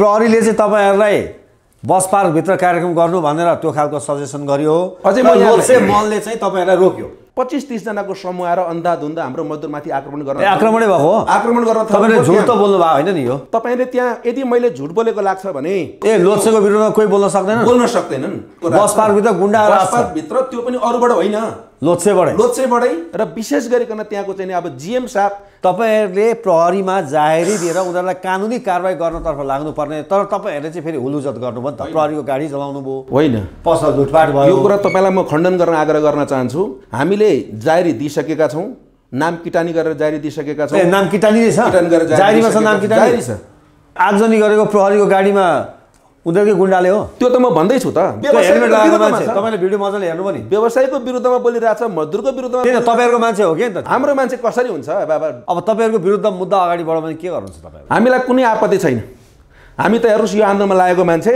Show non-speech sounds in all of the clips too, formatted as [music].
प्रहरीले चाहिँ तपाईँहरूलाई बस पार्कभित्र कार्यक्रम गर्नु भनेर त्यो खालको सजेसन गर्यो मलले चाहिँ तपाईँहरूलाई रोक्यो पच्चिस तिसजनाको समूह आएर अन्धाधुन्दा हाम्रो मजदुरमाथि आक्रमण गर्न आक्रमणै भएको आक्रमण गर्न तपाईँले झुट त बोल्नु भएको होइन नि यो तपाईँले त्यहाँ यदि मैले झुट बोलेको लाग्छ भने ए लोसेको विरुद्धमा कोही बोल्न सक्दैन बोल्न सक्दैनन् बस पार्कभित्र गुन्डा भित्र त्यो पनि अरूबाट होइन लोत्सेबाटै लोत्सेबाटै र विशेष गरिकन त्यहाँको चाहिँ अब जिएम साहब तपाईँहरूले प्रहरीमा जाहेरी दिएर उनीहरूलाई कानुनी कारवाही गर्नतर्फ लाग्नुपर्ने तर तपाईँहरूले चाहिँ फेरि हुलुजत गर्नुभयो नि त प्रहरीको गाडी चलाउनु भयो होइन पसल लुटपाट भयो यो कुरा तपाईँलाई म खण्डन गर्न आग्रह गर्न चाहन्छु हामीले जाहेरी दिइसकेका छौँ नाम किटानी गरेर जारी दिइसकेका छौँ नाम किटानी नै छ जारीमा छ नाम किटानी छ आगजनी गरेको प्रहरीको गाडीमा उनीहरूकै गुन्डाले हो त्यो त म भन्दैछु त तपाईँले भिडियो मजाले हेर्नु नि व्यवसायको विरुद्धमा बोलिरहेको छ मजदुरको विरुद्धमा तपाईँहरूको मान्छे हो कि त हाम्रो मान्छे कसरी हुन्छ बाबा अब तपाईँहरूको विरुद्ध मुद्दा अगाडि बढाउनु भने के गर्नुहुन्छ तपाईँ हामीलाई कुनै आपत्ति छैन हामी त हेर्नुहोस् यो आन्दोलनमा लागेको मान्छे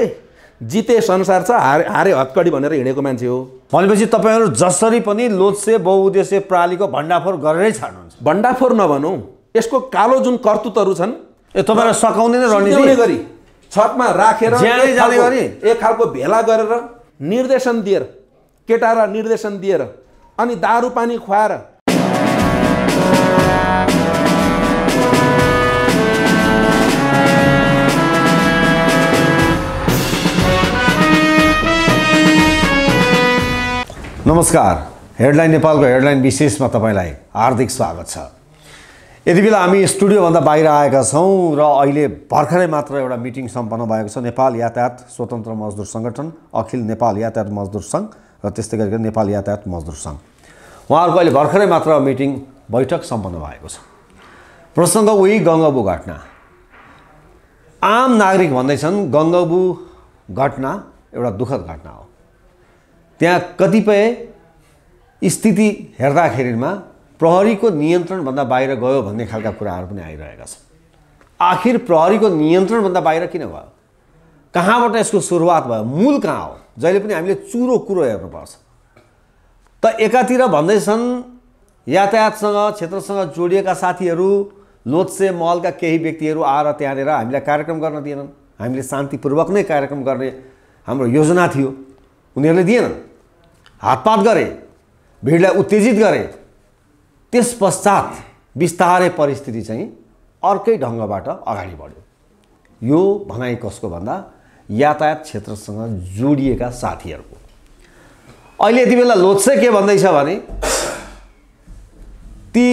जिते संसार छ हारे हारे हत्कडी भनेर हिँडेको मान्छे हो भनेपछि तपाईँहरू जसरी पनि लोत्से बहुद्देश्य प्रालीको भण्डाफोर गरेरै छाड्नुहुन्छ भण्डाफोर नभनौँ यसको कालो जुन कर्तुतहरू छन् ए तपाईँलाई सघाउने नै रणनीति गरी छतमा राखेर एक खालको भेला गरेर निर्देशन दिएर केटाएर निर्देशन दिएर अनि दारू पानी खुवाएर नमस्कार हेडलाइन नेपालको हेडलाइन विशेषमा तपाईँलाई हार्दिक स्वागत छ यति बेला हामी स्टुडियोभन्दा बाहिर आएका छौँ र अहिले भर्खरै मात्र एउटा मिटिङ सम्पन्न भएको छ नेपाल यातायात स्वतन्त्र मजदुर सङ्गठन अखिल नेपाल यातायात मजदुर सङ्घ र त्यस्तै गरिकन नेपाल यातायात मजदुर सङ्घ उहाँहरूको अहिले भर्खरै मात्र मिटिङ बैठक सम्पन्न भएको छ प्रसङ्ग उही गङ्गाबु घटना आम नागरिक भन्दैछन् गङ्गाबु घटना एउटा दुःखद घटना हो त्यहाँ कतिपय स्थिति हेर्दाखेरिमा प्रहरीको नियन्त्रणभन्दा बाहिर गयो भन्ने खालका कुराहरू पनि आइरहेका छन् आखिर प्रहरीको नियन्त्रणभन्दा बाहिर किन भयो कहाँबाट यसको सुरुवात भयो मूल कहाँ हो जहिले पनि हामीले चुरो कुरो हेर्नुपर्छ त एकातिर भन्दैछन् यातायातसँग क्षेत्रसँग जोडिएका साथीहरू लोत्से महलका केही व्यक्तिहरू आएर त्यहाँनिर हामीलाई कार्यक्रम गर्न दिएनन् हामीले शान्तिपूर्वक नै कार्यक्रम गर्ने हाम्रो योजना थियो उनीहरूले दिएनन् हातपात गरे भिडलाई उत्तेजित गरे त्यस पश्चात बिस्तारै परिस्थिति चाहिँ अर्कै ढङ्गबाट अगाडि बढ्यो यो भनाइ कसको भन्दा यातायात क्षेत्रसँग जोडिएका साथीहरूको अहिले यति बेला लोत्से के भन्दैछ भने ती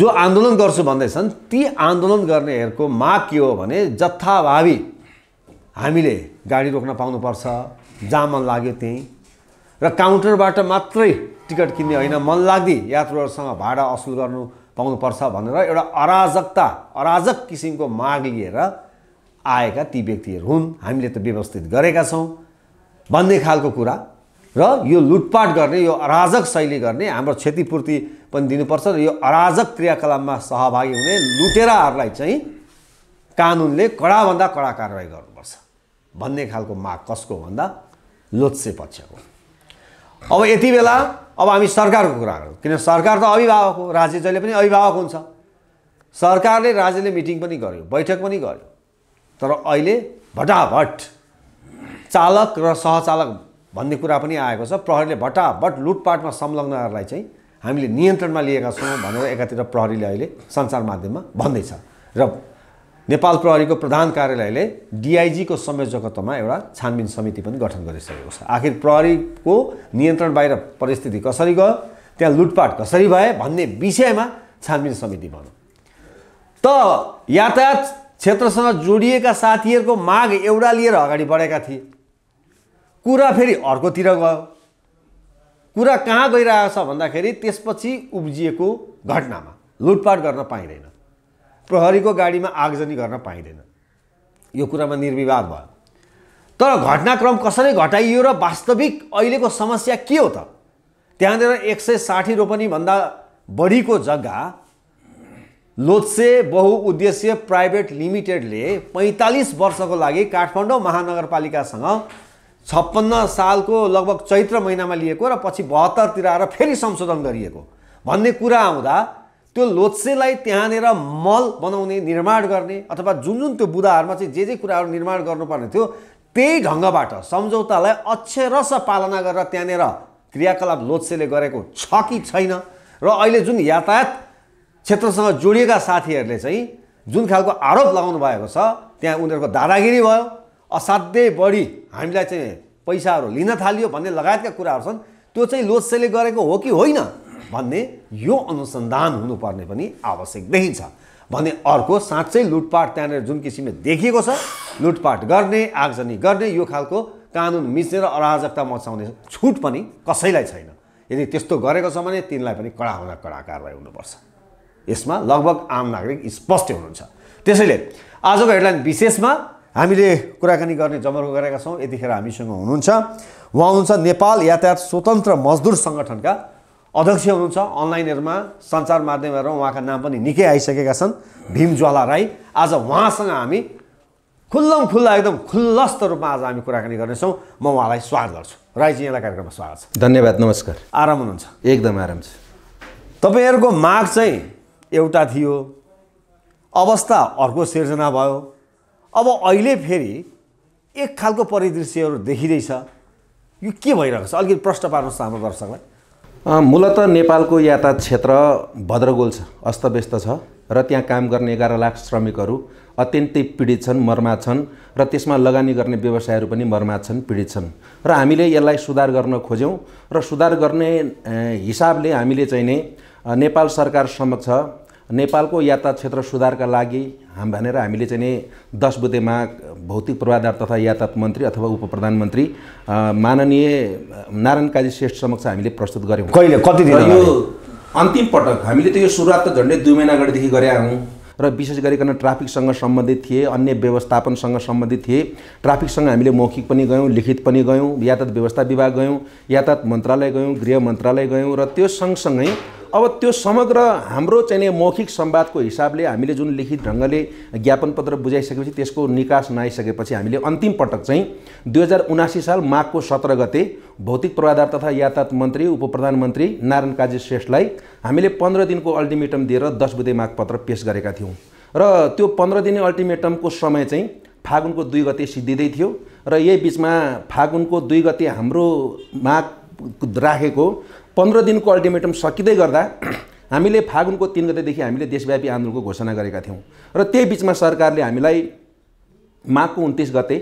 जो आन्दोलन गर्छु भन्दैछन् ती आन्दोलन गर्नेहरूको माग के हो भने जथाभावी हामीले गाडी रोक्न पाउनुपर्छ जहाँ लाग्यो त्यहीँ र काउन्टरबाट मात्रै टिकट किन्ने होइन मनलाग्दी यात्रुहरूसँग भाडा असुल गर्नु पाउनुपर्छ भनेर एउटा अराजकता अराजक किसिमको माग लिएर आएका ती व्यक्तिहरू हुन् हामीले त व्यवस्थित गरेका छौँ भन्ने खालको कुरा र यो लुटपाट गर्ने यो अराजक शैली गर्ने हाम्रो क्षतिपूर्ति पनि दिनुपर्छ र यो अराजक क्रियाकलापमा सहभागी हुने लुटेराहरूलाई चाहिँ कानुनले कडाभन्दा कडा कारवाही गर्नुपर्छ भन्ने खालको माग कसको भन्दा लोत्से पक्षको अब यति बेला अब हामी सरकारको कुरा गरौँ किन सरकार त अभिभावक हो राज्य जहिले पनि अभिभावक हुन्छ सरकारले राज्यले मिटिङ पनि गर्यो बैठक पनि गर्यो तर अहिले भटाभट चालक र सहचालक भन्ने कुरा पनि आएको छ प्रहरीले भटाभट लुटपाटमा संलग्नहरूलाई चाहिँ हामीले नियन्त्रणमा लिएका छौँ भनेर एकातिर प्रहरीले अहिले सञ्चार माध्यममा भन्दैछ र नेपाल प्रहरीको प्रधान कार्यालयले डिआइजीको संयोजकत्वमा एउटा छानबिन समिति पनि गठन गरिसकेको छ आखिर प्रहरीको नियन्त्रण बाहिर परिस्थिति कसरी गयो त्यहाँ लुटपाट कसरी भए भन्ने विषयमा छानबिन समिति भनौँ त यातायात क्षेत्रसँग जोडिएका साथीहरूको माग एउटा लिएर अगाडि बढेका थिए कुरा फेरि अर्कोतिर गयो कुरा कहाँ गइरहेको छ भन्दाखेरि त्यसपछि उब्जिएको घटनामा लुटपाट गर्न पाइँदैन प्रहरीको गाडीमा आगजनी गर्न पाइँदैन यो कुरामा निर्विवाद भयो तर घटनाक्रम कसरी घटाइयो र वास्तविक अहिलेको समस्या के हो त त्यहाँनिर एक सय साठी रोपनीभन्दा बढीको जग्गा लोत्से बहुउद्देश्य प्राइभेट लिमिटेडले पैँतालिस वर्षको लागि काठमाडौँ महानगरपालिकासँग छप्पन्न सालको लगभग चैत्र महिनामा लिएको र पछि बहत्तरतिर आएर फेरि संशोधन गरिएको भन्ने कुरा आउँदा त्यो लोत्सेलाई त्यहाँनिर मल बनाउने निर्माण गर्ने अथवा जुन जुन त्यो बुदाहरूमा चाहिँ जे जे कुराहरू निर्माण गर्नुपर्ने थियो त्यही ढङ्गबाट सम्झौतालाई अक्षरस पालना गरेर त्यहाँनिर क्रियाकलाप लोत्सेले गरेको छ कि छैन र अहिले जुन यातायात क्षेत्रसँग जोडिएका साथीहरूले चाहिँ जुन खालको आरोप लगाउनु भएको छ त्यहाँ उनीहरूको दादागिरी भयो असाध्यै बढी हामीलाई चाहिँ पैसाहरू लिन थालियो भन्ने लगायतका कुराहरू छन् त्यो चाहिँ लोत्सेले गरेको हो कि होइन भन्ने यो अनुसन्धान हुनुपर्ने पनि आवश्यक देखिन्छ भने अर्को साँच्चै लुटपाट त्यहाँनिर जुन किसिमले देखिएको छ लुटपाट गर्ने आगजनी गर्ने यो खालको कानुन मिचेर अराजकता मचाउने छुट पनि कसैलाई छैन यदि त्यस्तो गरेको छ भने तिनलाई पनि कडाभन्दा कडा कारवाही हुनुपर्छ यसमा लगभग आम नागरिक स्पष्ट हुनुहुन्छ त्यसैले आजको हेडलाइन विशेषमा हामीले कुराकानी गर्ने जमर्को गरेका छौँ यतिखेर हामीसँग हुनुहुन्छ उहाँ हुनुहुन्छ नेपाल यातायात स्वतन्त्र मजदुर सङ्गठनका अध्यक्ष हुनुहुन्छ अनलाइनहरूमा सञ्चार माध्यमहरूमा उहाँका नाम पनि निकै आइसकेका छन् भीम ज्वाला राई आज उहाँसँग हामी खुल्लम खुल्ला एकदम खुल्लस्त रूपमा आज हामी कुराकानी गर्नेछौँ म उहाँलाई स्वागत गर्छु राईजी यहाँलाई कार्यक्रममा स्वागत छ धन्यवाद नमस्कार आराम हुनुहुन्छ एकदम आराम छ तपाईँहरूको माग चाहिँ एउटा थियो अवस्था अर्को सिर्जना भयो अब अहिले फेरि एक खालको परिदृश्यहरू देखिँदैछ यो के भइरहेको छ अलिकति प्रश्न पार्नुहोस् हाम्रो दर्शकलाई मूलत नेपालको यातायात क्षेत्र भद्रगोल छ अस्तव्यस्त छ र त्यहाँ काम गर्ने एघार लाख श्रमिकहरू अत्यन्तै पीडित छन् मर्मात छन् र त्यसमा लगानी गर्ने व्यवसायहरू पनि मर्मात छन् पीडित छन् र हामीले यसलाई सुधार गर्न खोज्यौँ र सुधार गर्ने हिसाबले हामीले चाहिँ नै नेपाल सरकार समक्ष नेपालको यातायात क्षेत्र सुधारका लागि हाम भनेर हामीले चाहिँ नि दस बुधेमा भौतिक पूर्वाधार तथा यातायात मन्त्री अथवा उप प्रधानमन्त्री माननीय नारायण काजी श्रेष्ठ समक्ष हामीले प्रस्तुत गऱ्यौँ कहिले कति दिन यो अन्तिम पटक हामीले त यो सुरुवात त झन्डै दुई महिना अगाडिदेखि गरे हौँ र विशेष गरिकन ट्राफिकसँग सम्बन्धित थिए अन्य व्यवस्थापनसँग सम्बन्धित थिए ट्राफिकसँग हामीले मौखिक पनि गयौँ लिखित पनि गयौँ यातायात व्यवस्था विभाग गयौँ यातायात मन्त्रालय गयौँ गृह मन्त्रालय गयौँ र त्यो सँगसँगै अब त्यो समग्र हाम्रो चाहिँ मौखिक सम्वादको हिसाबले हामीले जुन लिखित ढङ्गले ज्ञापन पत्र बुझाइसकेपछि त्यसको निकास नआइसकेपछि हामीले अन्तिम पटक चाहिँ दुई हजार उनासी साल माघको सत्र गते भौतिक पूर्वाधार तथा यातायात मन्त्री उप प्रधानमन्त्री नारायण काजी श्रेष्ठलाई हामीले पन्ध्र दिनको अल्टिमेटम दिएर दस बुधे पत्र पेस गरेका थियौँ र त्यो पन्ध्र दिने अल्टिमेटमको समय चाहिँ फागुनको दुई गते सिद्धिँदै थियो र यही बिचमा फागुनको दुई गते हाम्रो माग राखेको पन्ध्र दिनको अल्टिमेटम सकिँदै गर्दा [clears throat] हामीले फागुनको तिन गतेदेखि हामीले देशव्यापी आन्दोलनको घोषणा गरेका थियौँ र त्यही बिचमा सरकारले हामीलाई माघको उन्तिस गते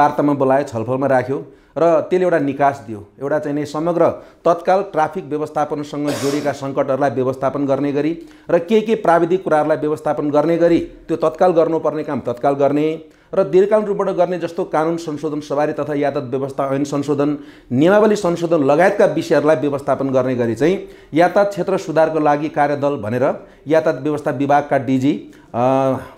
वार्तामा बोलायो छलफलमा राख्यो र त्यसले एउटा निकास दियो एउटा चाहिँ नै समग्र तत्काल ट्राफिक व्यवस्थापनसँग जोडिएका सङ्कटहरूलाई व्यवस्थापन गर्ने गरी र के के प्राविधिक कुराहरूलाई व्यवस्थापन गर्ने गरी त्यो तत्काल गर्नुपर्ने काम तत्काल गर्ने र दीर्घकालीन रूपबाट गर्ने जस्तो कानुन संशोधन सवारी तथा यातायात व्यवस्था ऐन संशोधन नियमावली संशोधन लगायतका विषयहरूलाई व्यवस्थापन गर्ने गरी चाहिँ यातायात क्षेत्र सुधारको लागि कार्यदल भनेर यातायात व्यवस्था विभागका डिजी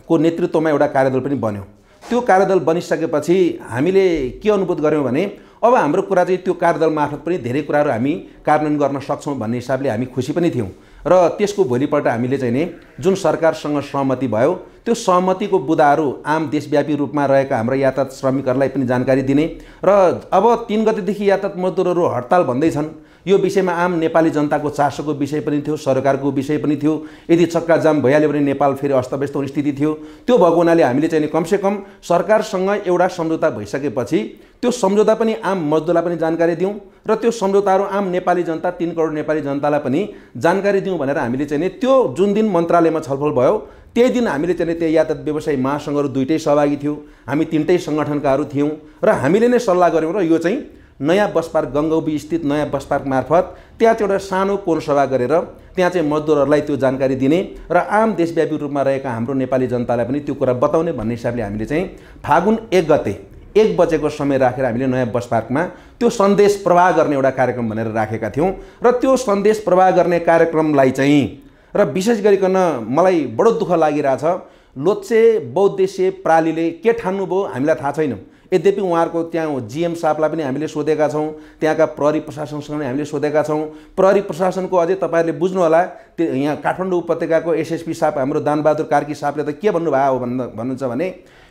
को नेतृत्वमा एउटा कार्यदल पनि बन्यो त्यो कार्यदल बनिसकेपछि हामीले के अनुभूत गऱ्यौँ भने अब हाम्रो कुरा चाहिँ त्यो कार्यदल मार्फत पनि धेरै कुराहरू हामी कार्यान्वयन गर्न सक्छौँ भन्ने हिसाबले हामी खुसी पनि थियौँ र त्यसको भोलिपल्ट हामीले चाहिँ नि जुन सरकारसँग सहमति भयो त्यो सहमतिको बुदाहरू आम देशव्यापी रूपमा रहेका हाम्रो यातायात श्रमिकहरूलाई पनि जानकारी दिने र अब तिन गतिदेखि यातायात मजदुरहरू हडताल भन्दैछन् यो विषयमा आम नेपाली जनताको चासोको विषय पनि थियो सरकारको विषय पनि थियो यदि चक्का जाम भइहाल्यो भने नेपाल फेरि अस्तव्यस्त हुने स्थिति थियो त्यो भएको हुनाले हामीले चाहिँ कमसेकम सरकारसँग एउटा सम्झौता भइसकेपछि त्यो सम्झौता पनि आम मजदुरलाई पनि जानकारी दिउँ र त्यो सम्झौताहरू आम नेपाली जनता तिन करोड नेपाली जनतालाई पनि जानकारी दिउँ भनेर हामीले चाहिँ नि त्यो जुन दिन मन्त्रालयमा छलफल भयो त्यही दिन हामीले चाहिँ त्यही यातायात व्यवसायी महासङ्घहरू दुइटै सहभागी थियौँ हामी तिनटै सङ्गठनकाहरू थियौँ र हामीले नै सल्लाह गऱ्यौँ र यो चाहिँ नयाँ बस पार्क गङ्गौबी स्थित नयाँ बस पार्क मार्फत त्यहाँ चाहिँ एउटा सानो कोरसभा गरेर त्यहाँ चाहिँ मजदुरहरूलाई त्यो जानकारी दिने र आम देशव्यापी रूपमा रहेका हाम्रो नेपाली जनतालाई पनि त्यो कुरा बताउने भन्ने हिसाबले हामीले चाहिँ फागुन एक गते एक बजेको समय राखेर हामीले नयाँ बस पार्कमा त्यो सन्देश प्रवाह गर्ने एउटा कार्यक्रम भनेर राखेका थियौँ र त्यो सन्देश प्रवाह गर्ने कार्यक्रमलाई चाहिँ र विशेष गरिकन मलाई बडो दुःख लागिरहेछ लोत्से बौद्धेश्य प्रालीले के ठान्नुभयो हामीलाई थाहा छैन यद्यपि उहाँहरूको त्यहाँ जिएम साहबलाई पनि हामीले सोधेका छौँ त्यहाँका प्रहरी प्रशासनसँग पनि हामीले सोधेका छौँ प्रहरी प्रशासनको अझै तपाईँहरूले बुझ्नुहोला त्यो यहाँ काठमाडौँ उपत्यकाको एसएसपी साहब हाम्रो दानबहादुर कार्की साहबले त के भन्नुभयो भन्नु भन्नुहुन्छ भने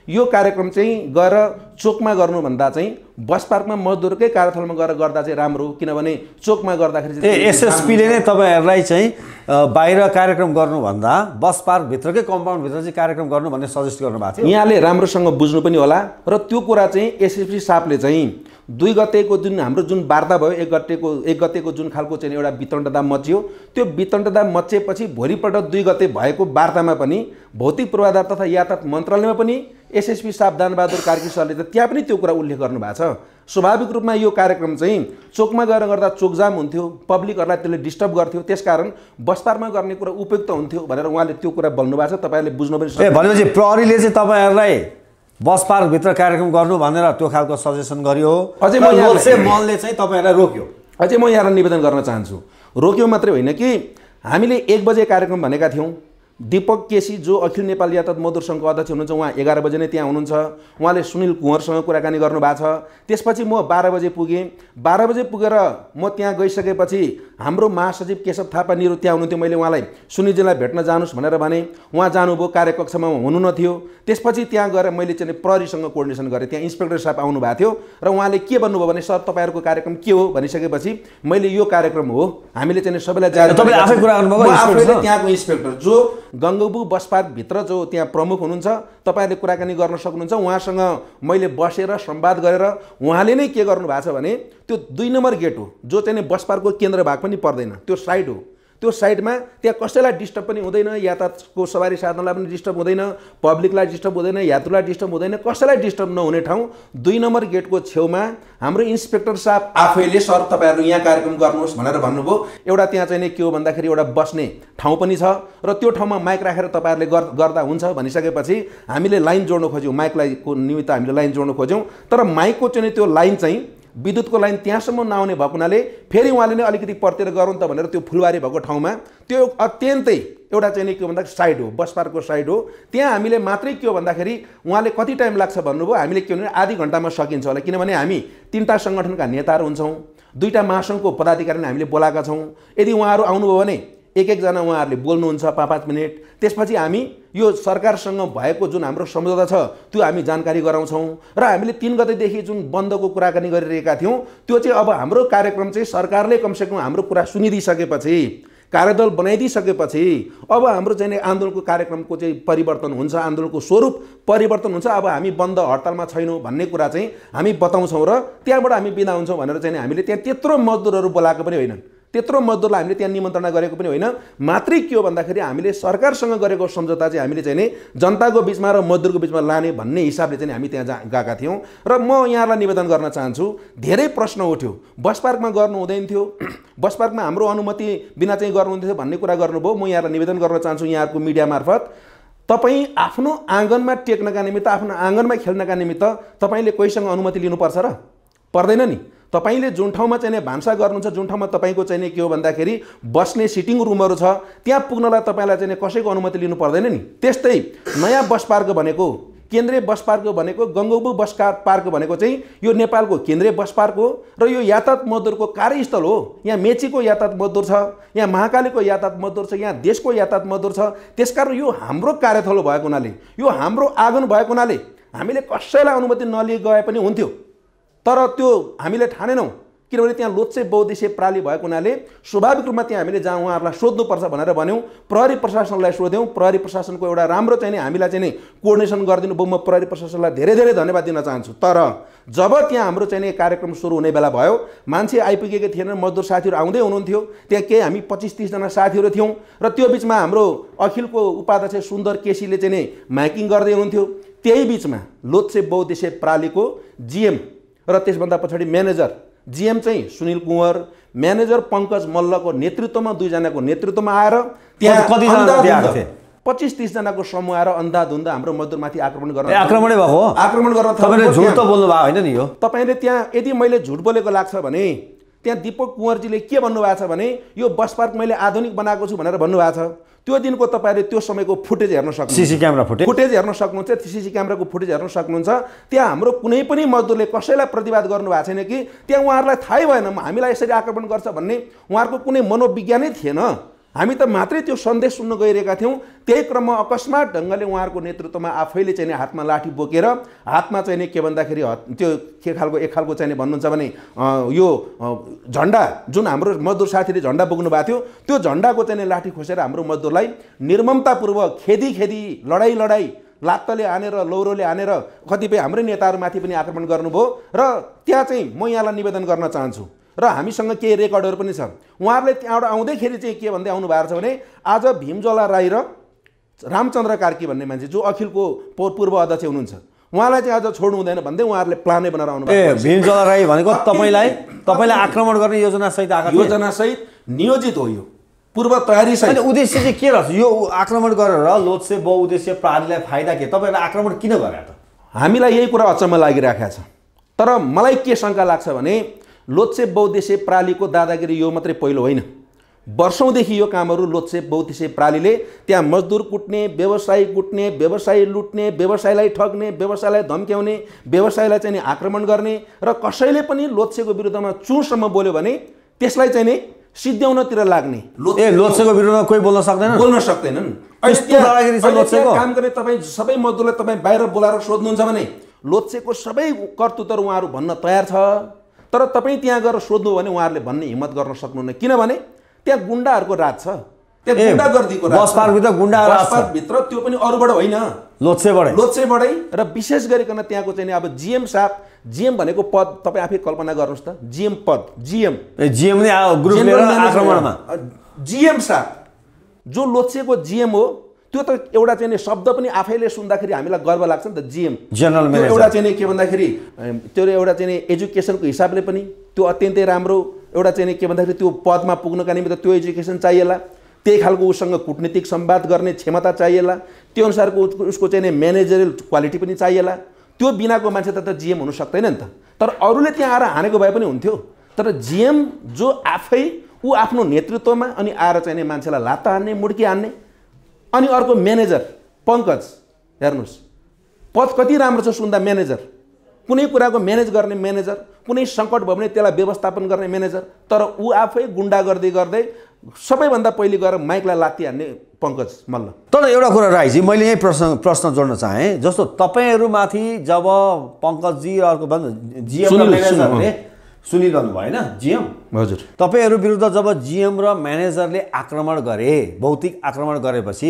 यो कार्यक्रम चाहिँ गएर चोकमा गर्नुभन्दा चाहिँ बस पार्कमा मजदुरकै कार्यथलमा गएर गर्दा चाहिँ राम्रो हो किनभने चोकमा गर्दाखेरि ए एसएसपीले नै तपाईँहरूलाई चाहिँ बाहिर कार्यक्रम गर्नुभन्दा बस पार्कभित्रकै कम्पाउन्डभित्र चाहिँ कार्यक्रम गर्नु भन्ने सजेस्ट गर्नुभएको थियो यहाँले राम्रोसँग बुझ्नु पनि होला र त्यो कुरा चाहिँ एसएसपी साहबले चाहिँ दुई गतेको जुन हाम्रो जुन वार्ता भयो एक गतेको एक गतेको जुन खालको चाहिँ एउटा वितण्डता मचियो त्यो वितण्डता मचिएपछि भोलिपल्ट दुई गते भएको वार्तामा पनि भौतिक पूर्वाधार तथा यातायात मन्त्रालयमा पनि एसएसपी साहब दानबहादुर कार्की सरले त त्यहाँ पनि त्यो कुरा उल्लेख गर्नुभएको छ स्वाभाविक रूपमा यो कार्यक्रम चाहिँ चोकमा गएर गर्दा चोकजाम हुन्थ्यो पब्लिकहरूलाई त्यसले डिस्टर्ब गर्थ्यो त्यसकारण बस्तारमा गर्ने कुरा उपयुक्त हुन्थ्यो भनेर उहाँले त्यो कुरा भन्नुभएको छ तपाईँले बुझ्नु पनि ए भनेपछि प्रहरीले चाहिँ तपाईँहरूलाई बस पार्कभित्र कार्यक्रम गर्नु भनेर त्यो खालको सजेसन गर्यो अझै मलले चाहिँ तपाईँहरूलाई रोक्यो अझै म यहाँलाई निवेदन गर्न चाहन्छु रोक्यो मात्रै होइन कि हामीले एक बजे कार्यक्रम भनेका थियौँ दीपक केसी जो अखिल नेपाल यातायात मधुर सङ्घको अध्यक्ष हुनुहुन्छ उहाँ एघार बजे नै त्यहाँ हुनुहुन्छ उहाँले सुनिल कुँवरसँग कुराकानी गर्नुभएको छ त्यसपछि म बाह्र बजे पुगेँ बाह्र बजे पुगेर म त्यहाँ गइसकेपछि हाम्रो महासचिव केशव थापा निरु त्यहाँ हुनुहुन्थ्यो मैले उहाँलाई सुनिलजीलाई भेट्न जानुहोस् भनेर भने उहाँ जानुभयो कार्यकक्षमा हुनु नथ्यो त्यसपछि त्यहाँ गएर मैले चाहिँ प्रहरीसँग कोर्डिनेसन गरेँ त्यहाँ इन्सपेक्टर साहब आउनु भएको थियो र उहाँले के भन्नुभयो भने सर तपाईँहरूको कार्यक्रम के हो भनिसकेपछि मैले यो कार्यक्रम हो हामीले चाहिँ सबैलाई जारी आफै त्यहाँको इन्सपेक्टर जो गङ्गबु बस पार्कभित्र जो त्यहाँ प्रमुख हुनुहुन्छ तपाईँहरूले कुराकानी गर्न सक्नुहुन्छ उहाँसँग मैले बसेर सम्वाद गरेर उहाँले नै के गर्नु भएको छ भने त्यो दुई नम्बर गेट हो जो चाहिँ बस पार्कको केन्द्र भाग पनि पर्दैन त्यो साइड हो त्यो साइडमा त्यहाँ कसैलाई डिस्टर्ब पनि हुँदैन यातायातको सवारी साधनलाई पनि डिस्टर्ब हुँदैन पब्लिकलाई डिस्टर्ब हुँदैन यात्रुलाई डिस्टर्ब हुँदैन कसैलाई डिस्टर्ब नहुने ठाउँ दुई नम्बर गेटको छेउमा हाम्रो इन्सपेक्टर साहब आफैले सर तपाईँहरू यहाँ कार्यक्रम गर्नुहोस् भनेर भन्नुभयो एउटा त्यहाँ चाहिँ के हो भन्दाखेरि एउटा बस्ने ठाउँ पनि छ र त्यो ठाउँमा माइक राखेर तपाईँहरूले गर्दा हुन्छ भनिसकेपछि हामीले लाइन जोड्नु खोज्यौँ माइकलाई को निमित्त हामीले लाइन जोड्नु खोज्यौँ तर माइकको चाहिँ त्यो लाइन चाहिँ विद्युतको लाइन त्यहाँसम्म नआउने भएको हुनाले फेरि उहाँले नै अलिकति पर्तेर गरौँ त भनेर त्यो फुलबारी भएको ठाउँमा त्यो अत्यन्तै एउटा चाहिँ नि के भन्दा साइड हो बस पार्कको साइड हो त्यहाँ हामीले मात्रै के हो भन्दाखेरि उहाँले कति टाइम लाग्छ भन्नुभयो हामीले के भने आधी घन्टामा सकिन्छ होला किनभने हामी तिनवटा सङ्गठनका नेताहरू हुन्छौँ दुईवटा महासङ्घको पदाधिकारी हामीले बोलाएका छौँ यदि उहाँहरू आउनुभयो भने एक एकजना उहाँहरूले बोल्नुहुन्छ पाँच पाँच मिनट त्यसपछि हामी यो सरकारसँग भएको जुन हाम्रो सम्झौता छ त्यो हामी जानकारी गराउँछौँ र हामीले तिन गतेदेखि जुन बन्दको कुराकानी गरिरहेका थियौँ त्यो चाहिँ अब हाम्रो कार्यक्रम चाहिँ सरकारले कमसेकम हाम्रो कुरा सुनिदिइसकेपछि कार्यदल बनाइदिइसकेपछि अब हाम्रो चाहिँ आन्दोलनको कार्यक्रमको चाहिँ परिवर्तन हुन्छ आन्दोलनको स्वरूप परिवर्तन हुन्छ अब हामी बन्द हडतालमा छैनौँ भन्ने कुरा चाहिँ हामी बताउँछौँ र त्यहाँबाट हामी बिदा हुन्छौँ भनेर चाहिँ हामीले त्यहाँ त्यत्रो मजदुरहरू बोलाएको पनि होइनन् त्यत्रो मजदुरलाई हामीले त्यहाँ निमन्त्रणा गरेको पनि होइन मात्रै के हो भन्दाखेरि हामीले सरकारसँग गरेको सम्झौता चाहिँ हामीले चाहिँ जनताको बिचमा र मजदुरको बिचमा लाने भन्ने हिसाबले चाहिँ हामी त्यहाँ जा गएका थियौँ र म यहाँलाई निवेदन गर्न चाहन्छु धेरै प्रश्न उठ्यो बस पार्कमा गर्नु हुँदैन थियो [clears throat] बस पार्कमा हाम्रो अनुमति बिना चाहिँ गर्नुहुन्थ्यो भन्ने कुरा गर्नुभयो म यहाँलाई निवेदन गर्न चाहन्छु यहाँहरूको मिडिया मार्फत तपाईँ आफ्नो आँगनमा टेक्नका निमित्त आफ्नो आँगनमा खेल्नका निमित्त तपाईँले कोहीसँग अनुमति लिनुपर्छ र पर्दैन नि तपाईँले जुन ठाउँमा चाहिँ भान्सा गर्नुहुन्छ जुन ठाउँमा तपाईँको चाहिँ के हो भन्दाखेरि बस्ने सिटिङ रुमहरू छ त्यहाँ पुग्नलाई तपाईँलाई चाहिँ कसैको अनुमति लिनु पर्दैन नि त्यस्तै नयाँ बस पार्क भनेको केन्द्रीय बस पार्क भनेको गङ्गोबु बस पार्क भनेको चाहिँ यो नेपालको केन्द्रीय बस पार्क हो र यो यातायात मजदुरको कार्यस्थल हो यहाँ मेचीको यातायात मजदुर छ यहाँ महाकालीको यातायात मजदुर छ यहाँ देशको यातायात मजदुर छ त्यसकारण यो हाम्रो कार्यथलो भएको हुनाले यो हाम्रो आँगन भएको हुनाले हामीले कसैलाई अनुमति नलिए गए पनि हुन्थ्यो तर त्यो हामीले ठानेनौँ किनभने त्यहाँ लोत्से बौद्धिसे प्राली भएको हुनाले स्वाभाविक रूपमा त्यहाँ हामीले जहाँ उहाँहरूलाई सोध्नुपर्छ भनेर भन्यौँ प्रहरी प्रशासनलाई सोध्यौँ प्रहरी प्रशासनको एउटा राम्रो चाहिँ नि हामीलाई चाहिँ नि कोर्डिनेसन गरिदिनु भयो म प्रहरी प्रशासनलाई धेरै धेरै धन्यवाद दिन चाहन्छु तर जब त्यहाँ हाम्रो चाहिँ नि कार्यक्रम सुरु हुने बेला भयो मान्छे आइपुगेको थिएन मजदुर साथीहरू आउँदै हुनुहुन्थ्यो त्यहाँ केही हामी पच्चिस तिसजना साथीहरू थियौँ र त्यो बिचमा हाम्रो अखिलको उपाध्यक्ष सुन्दर केसीले चाहिँ नि माइकिङ गर्दै हुनुहुन्थ्यो त्यही बिचमा लोत्से बौद्धेसे प्रालीको जिएम र त्यसभन्दा पछाडि म्यानेजर जिएम चाहिँ सुनिल कुँवर म्यानेजर पङ्कज मल्लको नेतृत्वमा दुईजनाको नेतृत्वमा आएर त्यहाँ कतिजना पच्चिस तिसजनाको समूह आएर अन्धाधुन्दा हाम्रो मजदुरमाथि आक्रमण गर्न आक्रमणै भएको आक्रमण गर्न झुट त बोल्नु भएको होइन नि यो तपाईँले त्यहाँ यदि मैले झुट बोलेको लाग्छ भने त्यहाँ दिपक कुँवरजीले के भन्नुभएको छ भने यो बस पार्क मैले आधुनिक बनाएको छु भनेर भन्नुभएको छ त्यो दिनको तपाईँले त्यो समयको फुटेज हेर्न सक्नुहुन्छ सिसी क्यामेरा फुटेज फुटेज हेर्न सक्नुहुन्छ सिसी क्यामेराको फुटेज हेर्न सक्नुहुन्छ त्यहाँ हाम्रो कुनै पनि मजदुरले कसैलाई प्रतिवाद गर्नु भएको छैन कि त्यहाँ उहाँहरूलाई थाहै भएन हामीलाई यसरी आक्रमण गर्छ भन्ने उहाँहरूको कुनै मनोविज्ञानै थिएन हामी त मात्रै त्यो सन्देश सुन्न गइरहेका थियौँ त्यही क्रममा अकस्मात ढङ्गले उहाँहरूको नेतृत्वमा आफैले चाहिँ हातमा लाठी बोकेर हातमा चाहिँ के भन्दाखेरि त्यो के खालको एक खालको चाहिँ भन्नुहुन्छ भने यो झन्डा जुन हाम्रो मजदुर साथीले झन्डा बोक्नु भएको थियो त्यो झन्डाको चाहिँ लाठी खोसेर हाम्रो मजदुरलाई निर्ममतापूर्वक खेदी खेदी लडाइँ लडाइँ लात्तले हानेर लौरोले हानेर कतिपय हाम्रै नेताहरूमाथि पनि आक्रमण गर्नुभयो र त्यहाँ चाहिँ म यहाँलाई निवेदन गर्न चाहन्छु र हामीसँग केही रेकर्डहरू पनि छ उहाँहरूले त्यहाँबाट आउँदैखेरि चाहिँ के भन्दै आउनु भएको छ भने आज भीमजला राई र रामचन्द्र कार्की भन्ने मान्छे जो अखिलको पूर्व अध्यक्ष हुनुहुन्छ उहाँलाई चाहिँ आज छोड्नु हुँदैन भन्दै उहाँहरूले प्लानै बनाएर आउनु ए भीमजोला राई भनेको तपाईँलाई तपाईँलाई आक्रमण गर्ने योजनासहित योजनासहित नियोजित हो यो पूर्व तयारी सहित उद्देश्य चाहिँ के रहेछ यो आक्रमण गरेर लोत्से बहुद्देश्य उद्देश्य प्राणीलाई फाइदा के तपाईँहरूले आक्रमण किन गरे त हामीलाई यही कुरा अचम्म लागिरहेको छ तर मलाई के शङ्का लाग्छ भने लोत्से बौद्धेसे प्रालीको दादागिरी यो मात्रै पहिलो होइन वर्षौँदेखि यो कामहरू लोत्से बौद्धेसे प्रालीले त्यहाँ मजदुर कुट्ने व्यवसाय कुट्ने व्यवसाय लुट्ने व्यवसायलाई ठग्ने व्यवसायलाई धम्क्याउने व्यवसायलाई चाहिँ नि आक्रमण गर्ने र कसैले पनि लोत्सेको विरुद्धमा चुसम्म बोल्यो भने त्यसलाई चाहिँ नि सिद्ध्याउनतिर लाग्ने ए लोत्सेको विरुद्धमा कोही बोल्न सक्दैन बोल्न सक्दैनन् काम गर्ने तपाईँ सबै मजदुरलाई तपाईँ बाहिर बोलाएर सोध्नुहुन्छ भने लोत्सेको सबै कर्तुतहरू उहाँहरू भन्न तयार छ तर तपाईँ त्यहाँ गएर सोध्नु भने उहाँहरूले भन्ने हिम्मत गर्न सक्नुहुन्न किनभने त्यहाँ गुन्डाहरूको राज छ त्यहाँ त्यो पनि अरूबाट होइन लोत्सेबाटै लोत्सेबाटै र विशेष गरिकन त्यहाँको चाहिँ अब जिएम साहब जिएम भनेको पद तपाईँ आफै कल्पना गर्नुहोस् त जिएम पद जिएम जिएम नै जिएम साहब जो लोत्सेको जिएम हो त्यो त एउटा चाहिँ शब्द पनि आफैले सुन्दाखेरि हामीलाई गर्व लाग्छ नि त जिएम जनरल म्यानेजर एउटा चाहिँ के भन्दाखेरि त्यो एउटा चाहिँ एजुकेसनको हिसाबले पनि त्यो अत्यन्तै राम्रो एउटा चाहिँ के भन्दाखेरि त्यो पदमा पुग्नका निमित्त त्यो एजुकेसन चाहिएला त्यही खालको उसँग कुटनीतिक सम्वाद गर्ने क्षमता चाहिएला त्यो अनुसारको उसको चाहिँ म्यानेजरियल क्वालिटी पनि चाहिएला त्यो बिनाको मान्छे त त जिएम हुन सक्दैन नि त तर अरूले त्यहाँ आएर हानेको भए पनि हुन्थ्यो तर जिएम जो आफै ऊ आफ्नो नेतृत्वमा अनि आएर चाहिने मान्छेलाई लात्ता हान्ने मुड्की हान्ने अनि अर्को म्यानेजर पङ्कज हेर्नुहोस् पद कति राम्रो छ सुन्दा म्यानेजर कुनै कुराको म्यानेज गर्ने म्यानेजर कुनै सङ्कट भयो भने त्यसलाई व्यवस्थापन गर्ने म्यानेजर तर ऊ आफै गुन्डा गर्दै गर्दै सबैभन्दा पहिले गएर माइकलाई लातिहाल्ने पङ्कज मल्ल तर एउटा कुरा राईजी मैले यही प्रश्न प्रश्न जोड्न चाहेँ जस्तो तपाईँहरूमाथि जब पङ्कजी अर्को भन्छ जिएम म्यानेजरले सुनिरहनु भयो होइन जिएम हजुर तपाईँहरू विरुद्ध जब जिएम र म्यानेजरले आक्रमण गरे भौतिक आक्रमण गरेपछि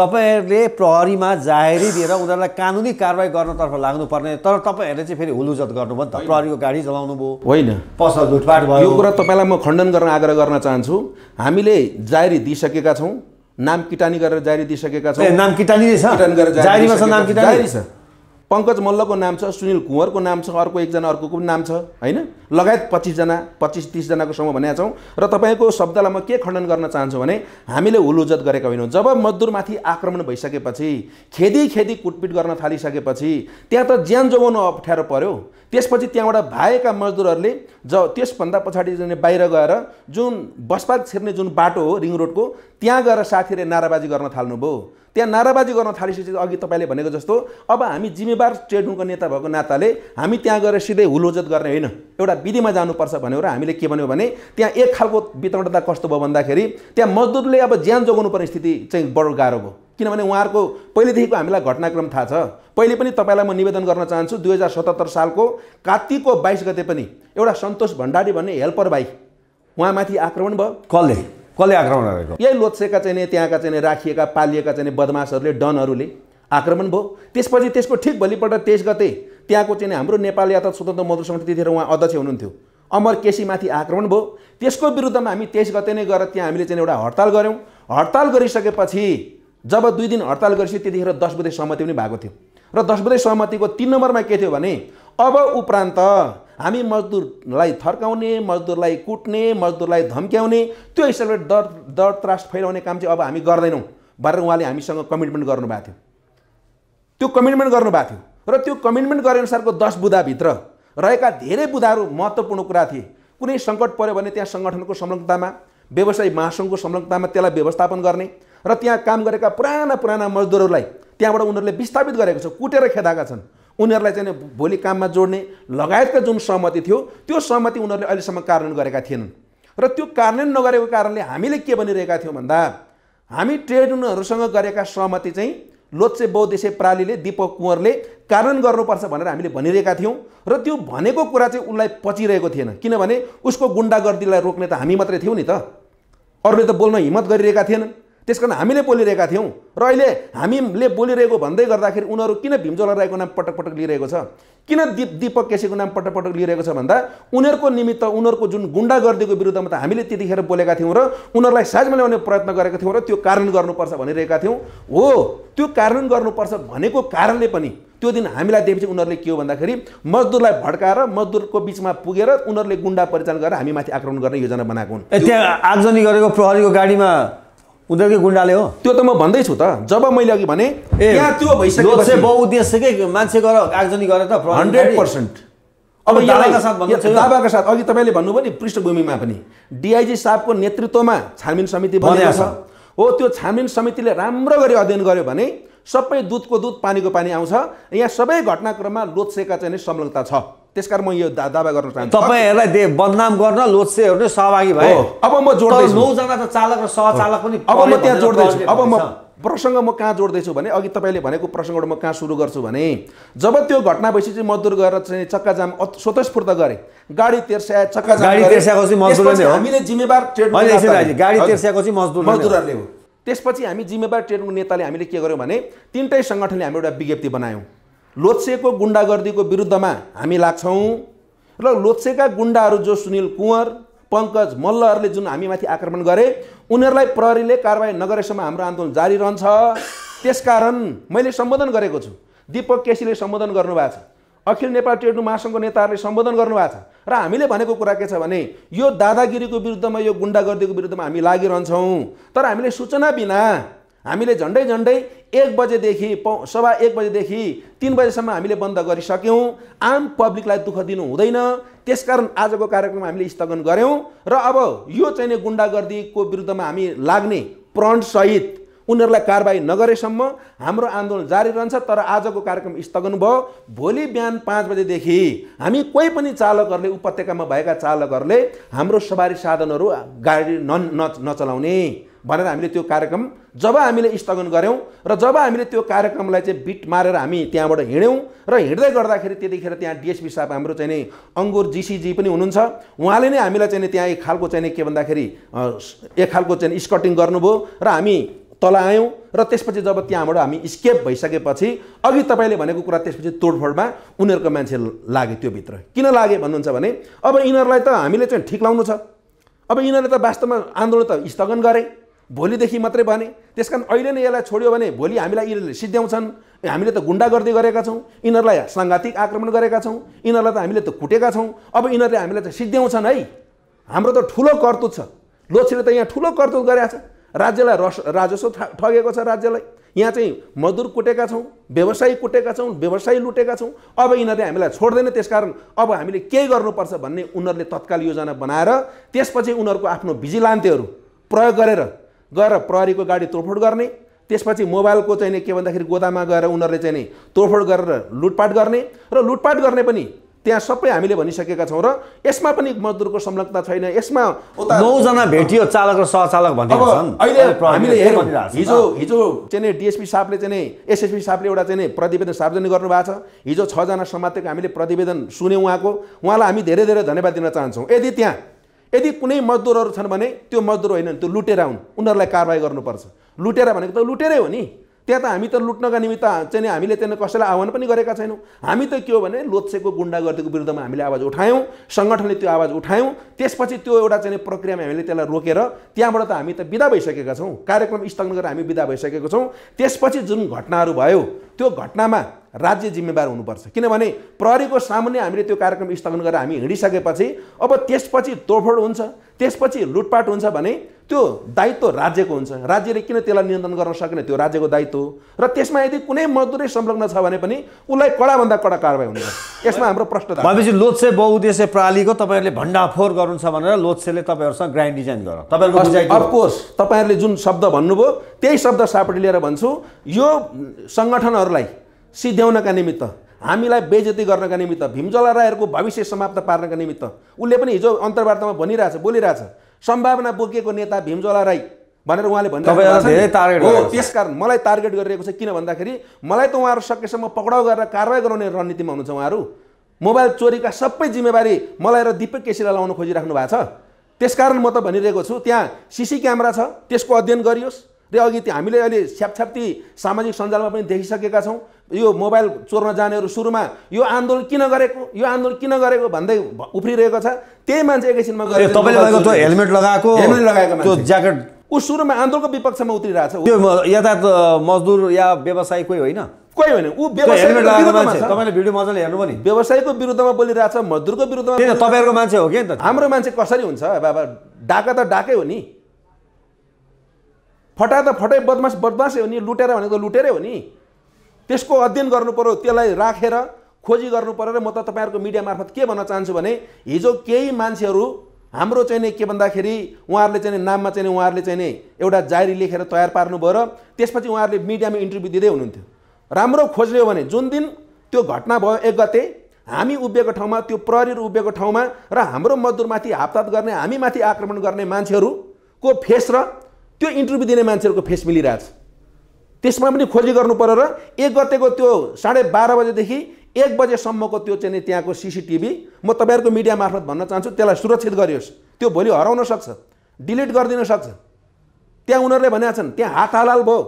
तपाईँहरूले प्रहरीमा जाहेरी दिएर उनीहरूलाई कानुनी कारवाही गर्नतर्फ लाग्नुपर्ने तर तपाईँहरूले चाहिँ फेरि हुलुजत गर्नुभयो नि त प्रहरीको गाडी चलाउनु भयो होइन पसल लुटपाट भयो यो कुरा तपाईँलाई म खण्डन गर्न आग्रह गर्न चाहन्छु हामीले जाहेरी दिइसकेका छौँ नाम किटानी गरेर जारी दिइसकेका छौँ नाम किटानी छ नाम किटानी छ पङ्कज मल्लको नाम छ सुनिल कुँवरको नाम छ अर्को एकजना अर्को पनि नाम छ होइन लगायत पच्चिसजना पच्चिस तिसजनाको समूह भनेका छौँ र तपाईँको शब्दलाई म के खण्डन गर्न चाहन्छु भने हामीले हुलुजत गरेका होइनौँ जब मजदुरमाथि आक्रमण भइसकेपछि खेदी खेदी कुटपिट गर्न थालिसकेपछि त्यहाँ त ज्यान जोगाउनु अप्ठ्यारो पर्यो त्यसपछि त्यहाँबाट भाएका मजदुरहरूले ज त्यसभन्दा पछाडि बाहिर गएर जुन बसपात छिर्ने जुन बाटो हो रिङ रोडको त्यहाँ गएर साथीहरूले नाराबाजी गर्न थाल्नुभयो त्यहाँ नाराबाजी गर्न थालिसकेपछि अघि तपाईँले भनेको जस्तो अब हामी जिम्मेवार ट्रेड युनियनको नेता भएको नाताले हामी त्यहाँ गएर सिधै हुलोजत गर्ने होइन एउटा विधिमा जानुपर्छ भनेर हामीले के भन्यो भने त्यहाँ एक खालको वितरणता कस्तो भयो भन्दाखेरि त्यहाँ मजदुरले अब ज्यान जोगाउनु पर्ने स्थिति चाहिँ बडो गाह्रो भयो किनभने उहाँहरूको पहिलेदेखिको हामीलाई घटनाक्रम थाहा छ पहिले पनि तपाईँलाई म निवेदन गर्न चाहन्छु दुई हजार सतहत्तर सालको कात्तिको बाइस गते पनि एउटा सन्तोष भण्डारी भन्ने हेल्पर भाइ उहाँमाथि आक्रमण भयो कलेज कसले आक्रमण गरेको यही लोत्सेका चाहिँ त्यहाँका चाहिँ राखिएका पालिएका चाहिँ बदमासहरूले डनहरूले आक्रमण भयो त्यसपछि त्यसको ठिक भोलिपल्ट तेइस गते त्यहाँको चाहिँ हाम्रो नेपाल यातायात स्वतन्त्र मजदुर समिति त्यतिखेर उहाँ अध्यक्ष हुनुहुन्थ्यो अमर केसीमाथि आक्रमण भयो त्यसको विरुद्धमा हामी तेइस गते नै गएर त्यहाँ हामीले चाहिँ एउटा हडताल गऱ्यौँ हडताल गरिसकेपछि जब दुई दिन हडताल गरिसके त्यतिखेर दस बजे सहमति पनि भएको थियो र दस बजे सहमतिको तिन नम्बरमा के थियो भने अब उपरान्त हामी मजदुरलाई थर्काउने मजदुरलाई कुट्ने मजदुरलाई धम्क्याउने त्यो हिसाबले डर डर त्रास फैलाउने काम चाहिँ अब हामी गर्दैनौँ भनेर उहाँले हामीसँग कमिटमेन्ट गर्नुभएको थियो त्यो कमिटमेन्ट गर्नुभएको थियो र त्यो कमिटमेन्ट गरे अनुसारको दस बुधाभित्र रहेका धेरै बुधाहरू महत्त्वपूर्ण कुरा थिए कुनै सङ्कट पऱ्यो भने त्यहाँ सङ्गठनको संलग्नतामा व्यवसाय महासङ्घको संलग्नतामा त्यसलाई व्यवस्थापन गर्ने र त्यहाँ काम गरेका पुराना पुराना मजदुरहरूलाई त्यहाँबाट उनीहरूले विस्थापित गरेको छ कुटेर खेदाएका छन् उनीहरूलाई चाहिँ भोलि काममा जोड्ने लगायतका जुन सहमति थियो त्यो सहमति उनीहरूले अहिलेसम्म कार्यान्वयन गरेका थिएनन् र त्यो कार्यान्वयन नगरेको कारणले हामीले के भनिरहेका थियौँ भन्दा हामी ट्रेड युनियनहरूसँग गरेका सहमति चाहिँ लोचे बौद्धेसे प्रालीले दीपक कुँवरले कारण गर्नुपर्छ भनेर हामीले भनिरहेका थियौँ र त्यो भनेको कुरा चाहिँ उसलाई पचिरहेको थिएन किनभने उसको गुन्डागर्दीलाई रोक्ने त हामी मात्रै थियौँ नि त अरूले त बोल्न हिम्मत गरिरहेका थिएनन् त्यस कारण हामीले बोलिरहेका थियौँ र अहिले हामीले बोलिरहेको भन्दै गर्दाखेरि उनीहरू किन भीमजोला राईको नाम पटक पटक लिइरहेको छ किन दिप दीपक केसीको नाम पटक पटक लिइरहेको छ भन्दा उनीहरूको निमित्त उनीहरूको जुन गुन्डागर्दीको विरुद्धमा त हामीले त्यतिखेर बोलेका थियौँ र उनीहरूलाई साझमा ल्याउने प्रयत्न गरेका थियौँ र त्यो कारण गर्नुपर्छ भनिरहेका थियौँ हो त्यो कारण गर्नुपर्छ भनेको कारणले पनि त्यो दिन हामीलाई दिएपछि उनीहरूले के हो भन्दाखेरि मजदुरलाई भड्काएर मजदुरको बिचमा पुगेर उनीहरूले गुन्डा परिचालन गरेर हामीमाथि आक्रमण गर्ने योजना बनाएको हुन् त्यहाँ आगजनी गरेको प्रहरीको गाडीमा उनीहरूकै गुन्डाले हो त्यो त म भन्दैछु त जब मैले अघि भने ए त्यो भइसक्यो बहुउद्देश्यकै मान्छे गर आगजनी गरेर त हन्ड्रेड पर्सेन्ट अब दाबाका साथ अघि तपाईँले भन्नुभयो नि पृष्ठभूमिमा पनि डिआइजी साहबको नेतृत्वमा छानबिन समिति बनेको छ हो त्यो छानबिन समितिले राम्रो गरी अध्ययन गर्यो भने सबै दुधको दुध पानीको पानी आउँछ यहाँ सबै घटनाक्रममा लोत्सेका चाहिँ संलग्नता छ त्यस कारण म यो दा दावा गर्न चाहन्छु तपाईँहरूलाई बदनाम गर्न लोत्सेहरू नै सहभागी भयो अब म जोड्दैछु नौजना त चालक र सहचालक पनि अब म त्यहाँ जोड्दैछु अब म प्रसङ्ग म कहाँ जोड्दैछु भने अघि तपाईँले भनेको प्रसङ्गबाट म कहाँ सुरु गर्छु भने जब त्यो घटना भएपछि चाहिँ मजदुर गएर चाहिँ चक्का जाम स्वतस्फूर्त गरे गाडी तेर्स्याए चक्का हामीले जिम्मेवार गाडी तेर्स्याएको चाहिँ मजदुरहरूले हो त्यसपछि हामी जिम्मेवार ट्रेडको नेताले हामीले के गर्यौँ भने तिनटै सङ्गठनले हामी एउटा विज्ञप्ति बनायौँ लोत्सेको गुन्डागर्दीको विरुद्धमा हामी लाग्छौँ र लोत्सेका गुन्डाहरू जो सुनिल कुँवर पङ्कज मल्लहरूले जुन हामीमाथि आक्रमण गरे उनीहरूलाई प्रहरीले कारवाही नगरेसम्म हाम्रो आन्दोलन जारी रहन्छ त्यसकारण मैले सम्बोधन गरेको छु दिपक केसीले सम्बोधन गर्नुभएको छ अखिल नेपाल ट्रेड महासङ्घको नेताहरूले सम्बोधन गर्नुभएको छ र हामीले भनेको कुरा के छ भने यो दादागिरीको विरुद्धमा यो गुन्डागर्दीको विरुद्धमा हामी लागिरहन्छौँ तर हामीले सूचना बिना हामीले झन्डै झन्डै एक बजेदेखि पौ सभा एक बजेदेखि तिन बजेसम्म हामीले बन्द गरिसक्यौँ आम पब्लिकलाई दुःख दिनु हुँदैन त्यसकारण आजको कार्यक्रम हामीले स्थगन गऱ्यौँ र अब यो चाहिँ गुन्डागर्दीको विरुद्धमा हामी लाग्ने प्रणसहित उनीहरूलाई कारवाही नगरेसम्म हाम्रो आन्दोलन जारी रहन्छ तर आजको कार्यक्रम स्थगन भयो भोलि बिहान पाँच बजेदेखि हामी कोही पनि चालकहरूले उपत्यकामा भएका चालकहरूले हाम्रो सवारी साधनहरू गाडी न नचलाउने भनेर हामीले त्यो कार्यक्रम जब हामीले स्थगन गऱ्यौँ र जब हामीले त्यो कार्यक्रमलाई चाहिँ बिट मारेर हामी त्यहाँबाट हिँड्यौँ र हिँड्दै गर्दाखेरि त्यतिखेर त्यहाँ डिएसपी साहब हाम्रो चाहिँ नि अङ्गुर जिसिजी पनि हुनुहुन्छ उहाँले नै हामीलाई चाहिँ त्यहाँ एक खालको चाहिँ के भन्दाखेरि एक खालको चाहिँ स्कटिङ गर्नुभयो र हामी तल आयौँ र त्यसपछि जब त्यहाँबाट हामी स्केप भइसकेपछि अघि तपाईँले भनेको कुरा त्यसपछि तोडफोडमा उनीहरूको मान्छे लाग्यो त्यो भित्र किन लागे भन्नुहुन्छ भने अब यिनीहरूलाई त हामीले चाहिँ ठिक लाउनु छ अब यिनीहरूले त वास्तवमा आन्दोलन त स्थगन गरे भोलिदेखि मात्रै भने त्यस कारण अहिले नै यसलाई छोड्यो भने भोलि हामीलाई यिनीहरूले सिद्ध्याउँछन् हामीले त गुन्डा गरेका छौँ यिनीहरूलाई साङ्घातिक आक्रमण गरेका छौँ यिनीहरूलाई त हामीले त कुटेका छौँ अब यिनीहरूले हामीलाई त सिद्ध्याउँछन् है हाम्रो त ठुलो कर्तुत छ लोछिले त यहाँ ठुलो कर्तुत गरेका छ राज्यलाई रस राजस्व ठगेको छ राज्यलाई यहाँ चाहिँ मजदुर कुटेका छौँ व्यवसायी कुटेका छौँ व्यवसायी लुटेका छौँ अब यिनीहरूले हामीलाई छोड्दैन त्यसकारण अब हामीले केही गर्नुपर्छ भन्ने उनीहरूले तत्काल योजना बनाएर त्यसपछि उनीहरूको आफ्नो भिजिलान्तेहरू प्रयोग गरेर गएर प्रहरीको गाडी तोडफोड गर्ने त्यसपछि मोबाइलको चाहिँ के भन्दाखेरि गोदामा गएर उनीहरूले चाहिँ नि तोडफोड गरेर लुटपाट गर्ने र लुटपाट गर्ने पनि त्यहाँ सबै हामीले भनिसकेका छौँ र यसमा पनि मजदुरको संलग्नता छैन यसमा नौजना भेटियो चालक र सहचालक अहिले हामीले हिजो हिजो चाहिँ डिएसपी साहबले चाहिँ एसएसपी साहबले एउटा चाहिँ प्रतिवेदन सार्वजनिक गर्नुभएको छ हिजो छजना समातेको हामीले प्रतिवेदन सुन्यौँ उहाँको उहाँलाई हामी धेरै धेरै धन्यवाद दिन चाहन्छौँ यदि त्यहाँ यदि कुनै मजदुरहरू छन् भने त्यो मजदुर होइनन् त्यो लुटेर हुन् उनीहरूलाई कारवाही गर्नुपर्छ लुटेर भनेको त लुटेरै हो नि त्यहाँ त हामी त लुट्नका निमित्त चाहिँ हामीले त्यहाँ कसैलाई आह्वान पनि गरेका छैनौँ हामी त के हो भने लोत्सेको गुन्डागर्दीको विरुद्धमा हामीले आवाज उठायौँ सङ्गठनले त्यो आवाज उठायौँ त्यसपछि त्यो एउटा चाहिँ प्रक्रियामा हामीले त्यसलाई रोकेर त्यहाँबाट त हामी त विदा भइसकेका छौँ कार्यक्रम स्थगन गरेर हामी विदा भइसकेको छौँ त्यसपछि जुन घटनाहरू भयो त्यो घटनामा राज्य जिम्मेवार हुनुपर्छ किनभने प्रहरीको सामुन्ने हामीले त्यो कार्यक्रम स्थगन गरेर हामी हिँडिसकेपछि अब त्यसपछि तोडफोड हुन्छ त्यसपछि लुटपाट हुन्छ भने त्यो दायित्व राज्यको हुन्छ राज्यले किन त्यसलाई नियन्त्रण गर्न सकेन त्यो राज्यको दायित्व हो र त्यसमा यदि कुनै मजदुरै संलग्न छ भने पनि उसलाई कडाभन्दा कडा कारवाही हुन्छ यसमा हाम्रो प्रश्न भनेपछि लोत्से बहुद्देश्य प्रणालीको तपाईँहरूले भण्डाफोर गर्नुहुन्छ भनेर लोत्सेले तपाईँहरूसँग ग्रान्ड डिजाइन गर तपाईँहरूको अफकोर्स तपाईँहरूले जुन शब्द भन्नुभयो त्यही शब्द सापट लिएर भन्छु यो सङ्गठनहरूलाई सिध्याउनका निमित्त हामीलाई बेजती गर्नका निमित्त भीमजला राईहरूको भविष्य समाप्त पार्नका निमित्त उसले पनि हिजो अन्तर्वार्तामा भनिरहेछ बोलिरहेछ सम्भावना बोकिएको नेता भीमजोला राई भनेर उहाँले भन्नुभयो हो त्यसकारण मलाई टार्गेट गरिरहेको छ किन भन्दाखेरि मलाई त उहाँहरू सकेसम्म पक्राउ गरेर कारवाही गराउने रणनीतिमा हुनुहुन्छ उहाँहरू मोबाइल चोरीका सबै जिम्मेवारी मलाई र दिपक केसीलाई लाउन खोजिराख्नु भएको छ त्यसकारण म त भनिरहेको छु त्यहाँ सिसी क्यामेरा छ त्यसको अध्ययन गरियोस् र अघि हामीले अहिले छ्यापछ्याप्ती सामाजिक सञ्जालमा पनि देखिसकेका छौँ यो मोबाइल चोर्न जानेहरू सुरुमा यो आन्दोलन किन गरेको यो आन्दोलन किन गरेको भन्दै उफ्रिरहेको छ त्यही मान्छे एकैछिनमा तपाईँले हेलमेट लगाएको हेलमेट लगाएको ज्याकेट ऊ सुरुमा आन्दोलनको विपक्षमा उत्रिरहेको छ यथार्थ मजदुर या व्यवसायी कोही होइन कोही होइन ऊ तपाईँले भिडियो मजाले हेर्नु पनि व्यवसायको विरुद्धमा बोलिरहेको छ मजदुरको विरुद्धमा तपाईँहरूको मान्छे हो कि त हाम्रो मान्छे कसरी हुन्छ बाबा डाका त डाकै हो नि फटा त फटै बदमास बदमासै हो नि लुटेर भनेको लुटेरै हो नि त्यसको अध्ययन गर्नु पऱ्यो त्यसलाई राखेर खोजी गर्नु पऱ्यो र म त तपाईँहरूको मिडिया मार्फत के भन्न चाहन्छु भने हिजो केही मान्छेहरू हाम्रो चाहिँ नि के भन्दाखेरि उहाँहरूले चाहिँ नाममा चाहिँ उहाँहरूले चाहिँ नि एउटा जारी लेखेर तयार पार्नुभयो र त्यसपछि उहाँहरूले मिडियामा इन्टरभ्यू दिँदै हुनुहुन्थ्यो राम्रो खोज्यो भने जुन दिन त्यो घटना भयो एक गते हामी उभिएको ठाउँमा त्यो प्रहरीहरू उभिएको ठाउँमा र हाम्रो मजदुरमाथि हापताप गर्ने हामीमाथि आक्रमण गर्ने मान्छेहरूको फेस र त्यो इन्टरभ्यू दिने मान्छेहरूको फेस मिलिरहेछ त्यसमा पनि खोजी गर्नु पऱ्यो र एक गतेको त्यो साढे बाह्र बजेदेखि एक बजेसम्मको त्यो चाहिँ त्यहाँको सिसिटिभी म तपाईँहरूको मिडिया मार्फत भन्न चाहन्छु त्यसलाई सुरक्षित गरियोस् त्यो भोलि हराउन सक्छ डिलिट गरिदिन सक्छ त्यहाँ उनीहरूले भनेका छन् त्यहाँ हात हालाल भयो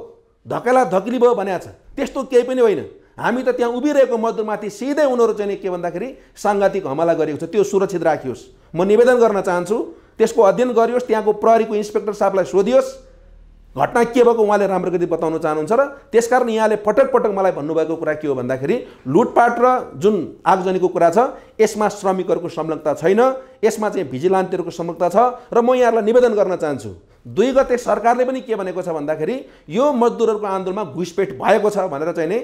धकेला धकिली भयो भनेको छ त्यस्तो केही पनि होइन हामी त त्यहाँ उभिरहेको मजदुरमाथि सिधै उनीहरू चाहिँ के भन्दाखेरि साङ्घातिक हमला गरेको छ त्यो सुरक्षित राखियोस् म निवेदन गर्न चाहन्छु त्यसको अध्ययन गरियोस् त्यहाँको प्रहरीको इन्सपेक्टर साहबलाई सोधियोस् घटना के भएको उहाँले राम्रो गति बताउन चाहनुहुन्छ र त्यसकारण यहाँले पटक पटक मलाई भन्नुभएको कुरा के हो भन्दाखेरि लुटपाट र जुन आगजनीको कुरा छ यसमा श्रमिकहरूको संलग्नता छैन यसमा चाहिँ भिजिलान्टीहरूको संलग्नता छ र म यहाँहरूलाई निवेदन गर्न चाहन्छु दुई गते सरकारले पनि के भनेको छ भन्दाखेरि यो मजदुरहरूको आन्दोलनमा घुसपेट भएको छ भनेर चाहिँ नै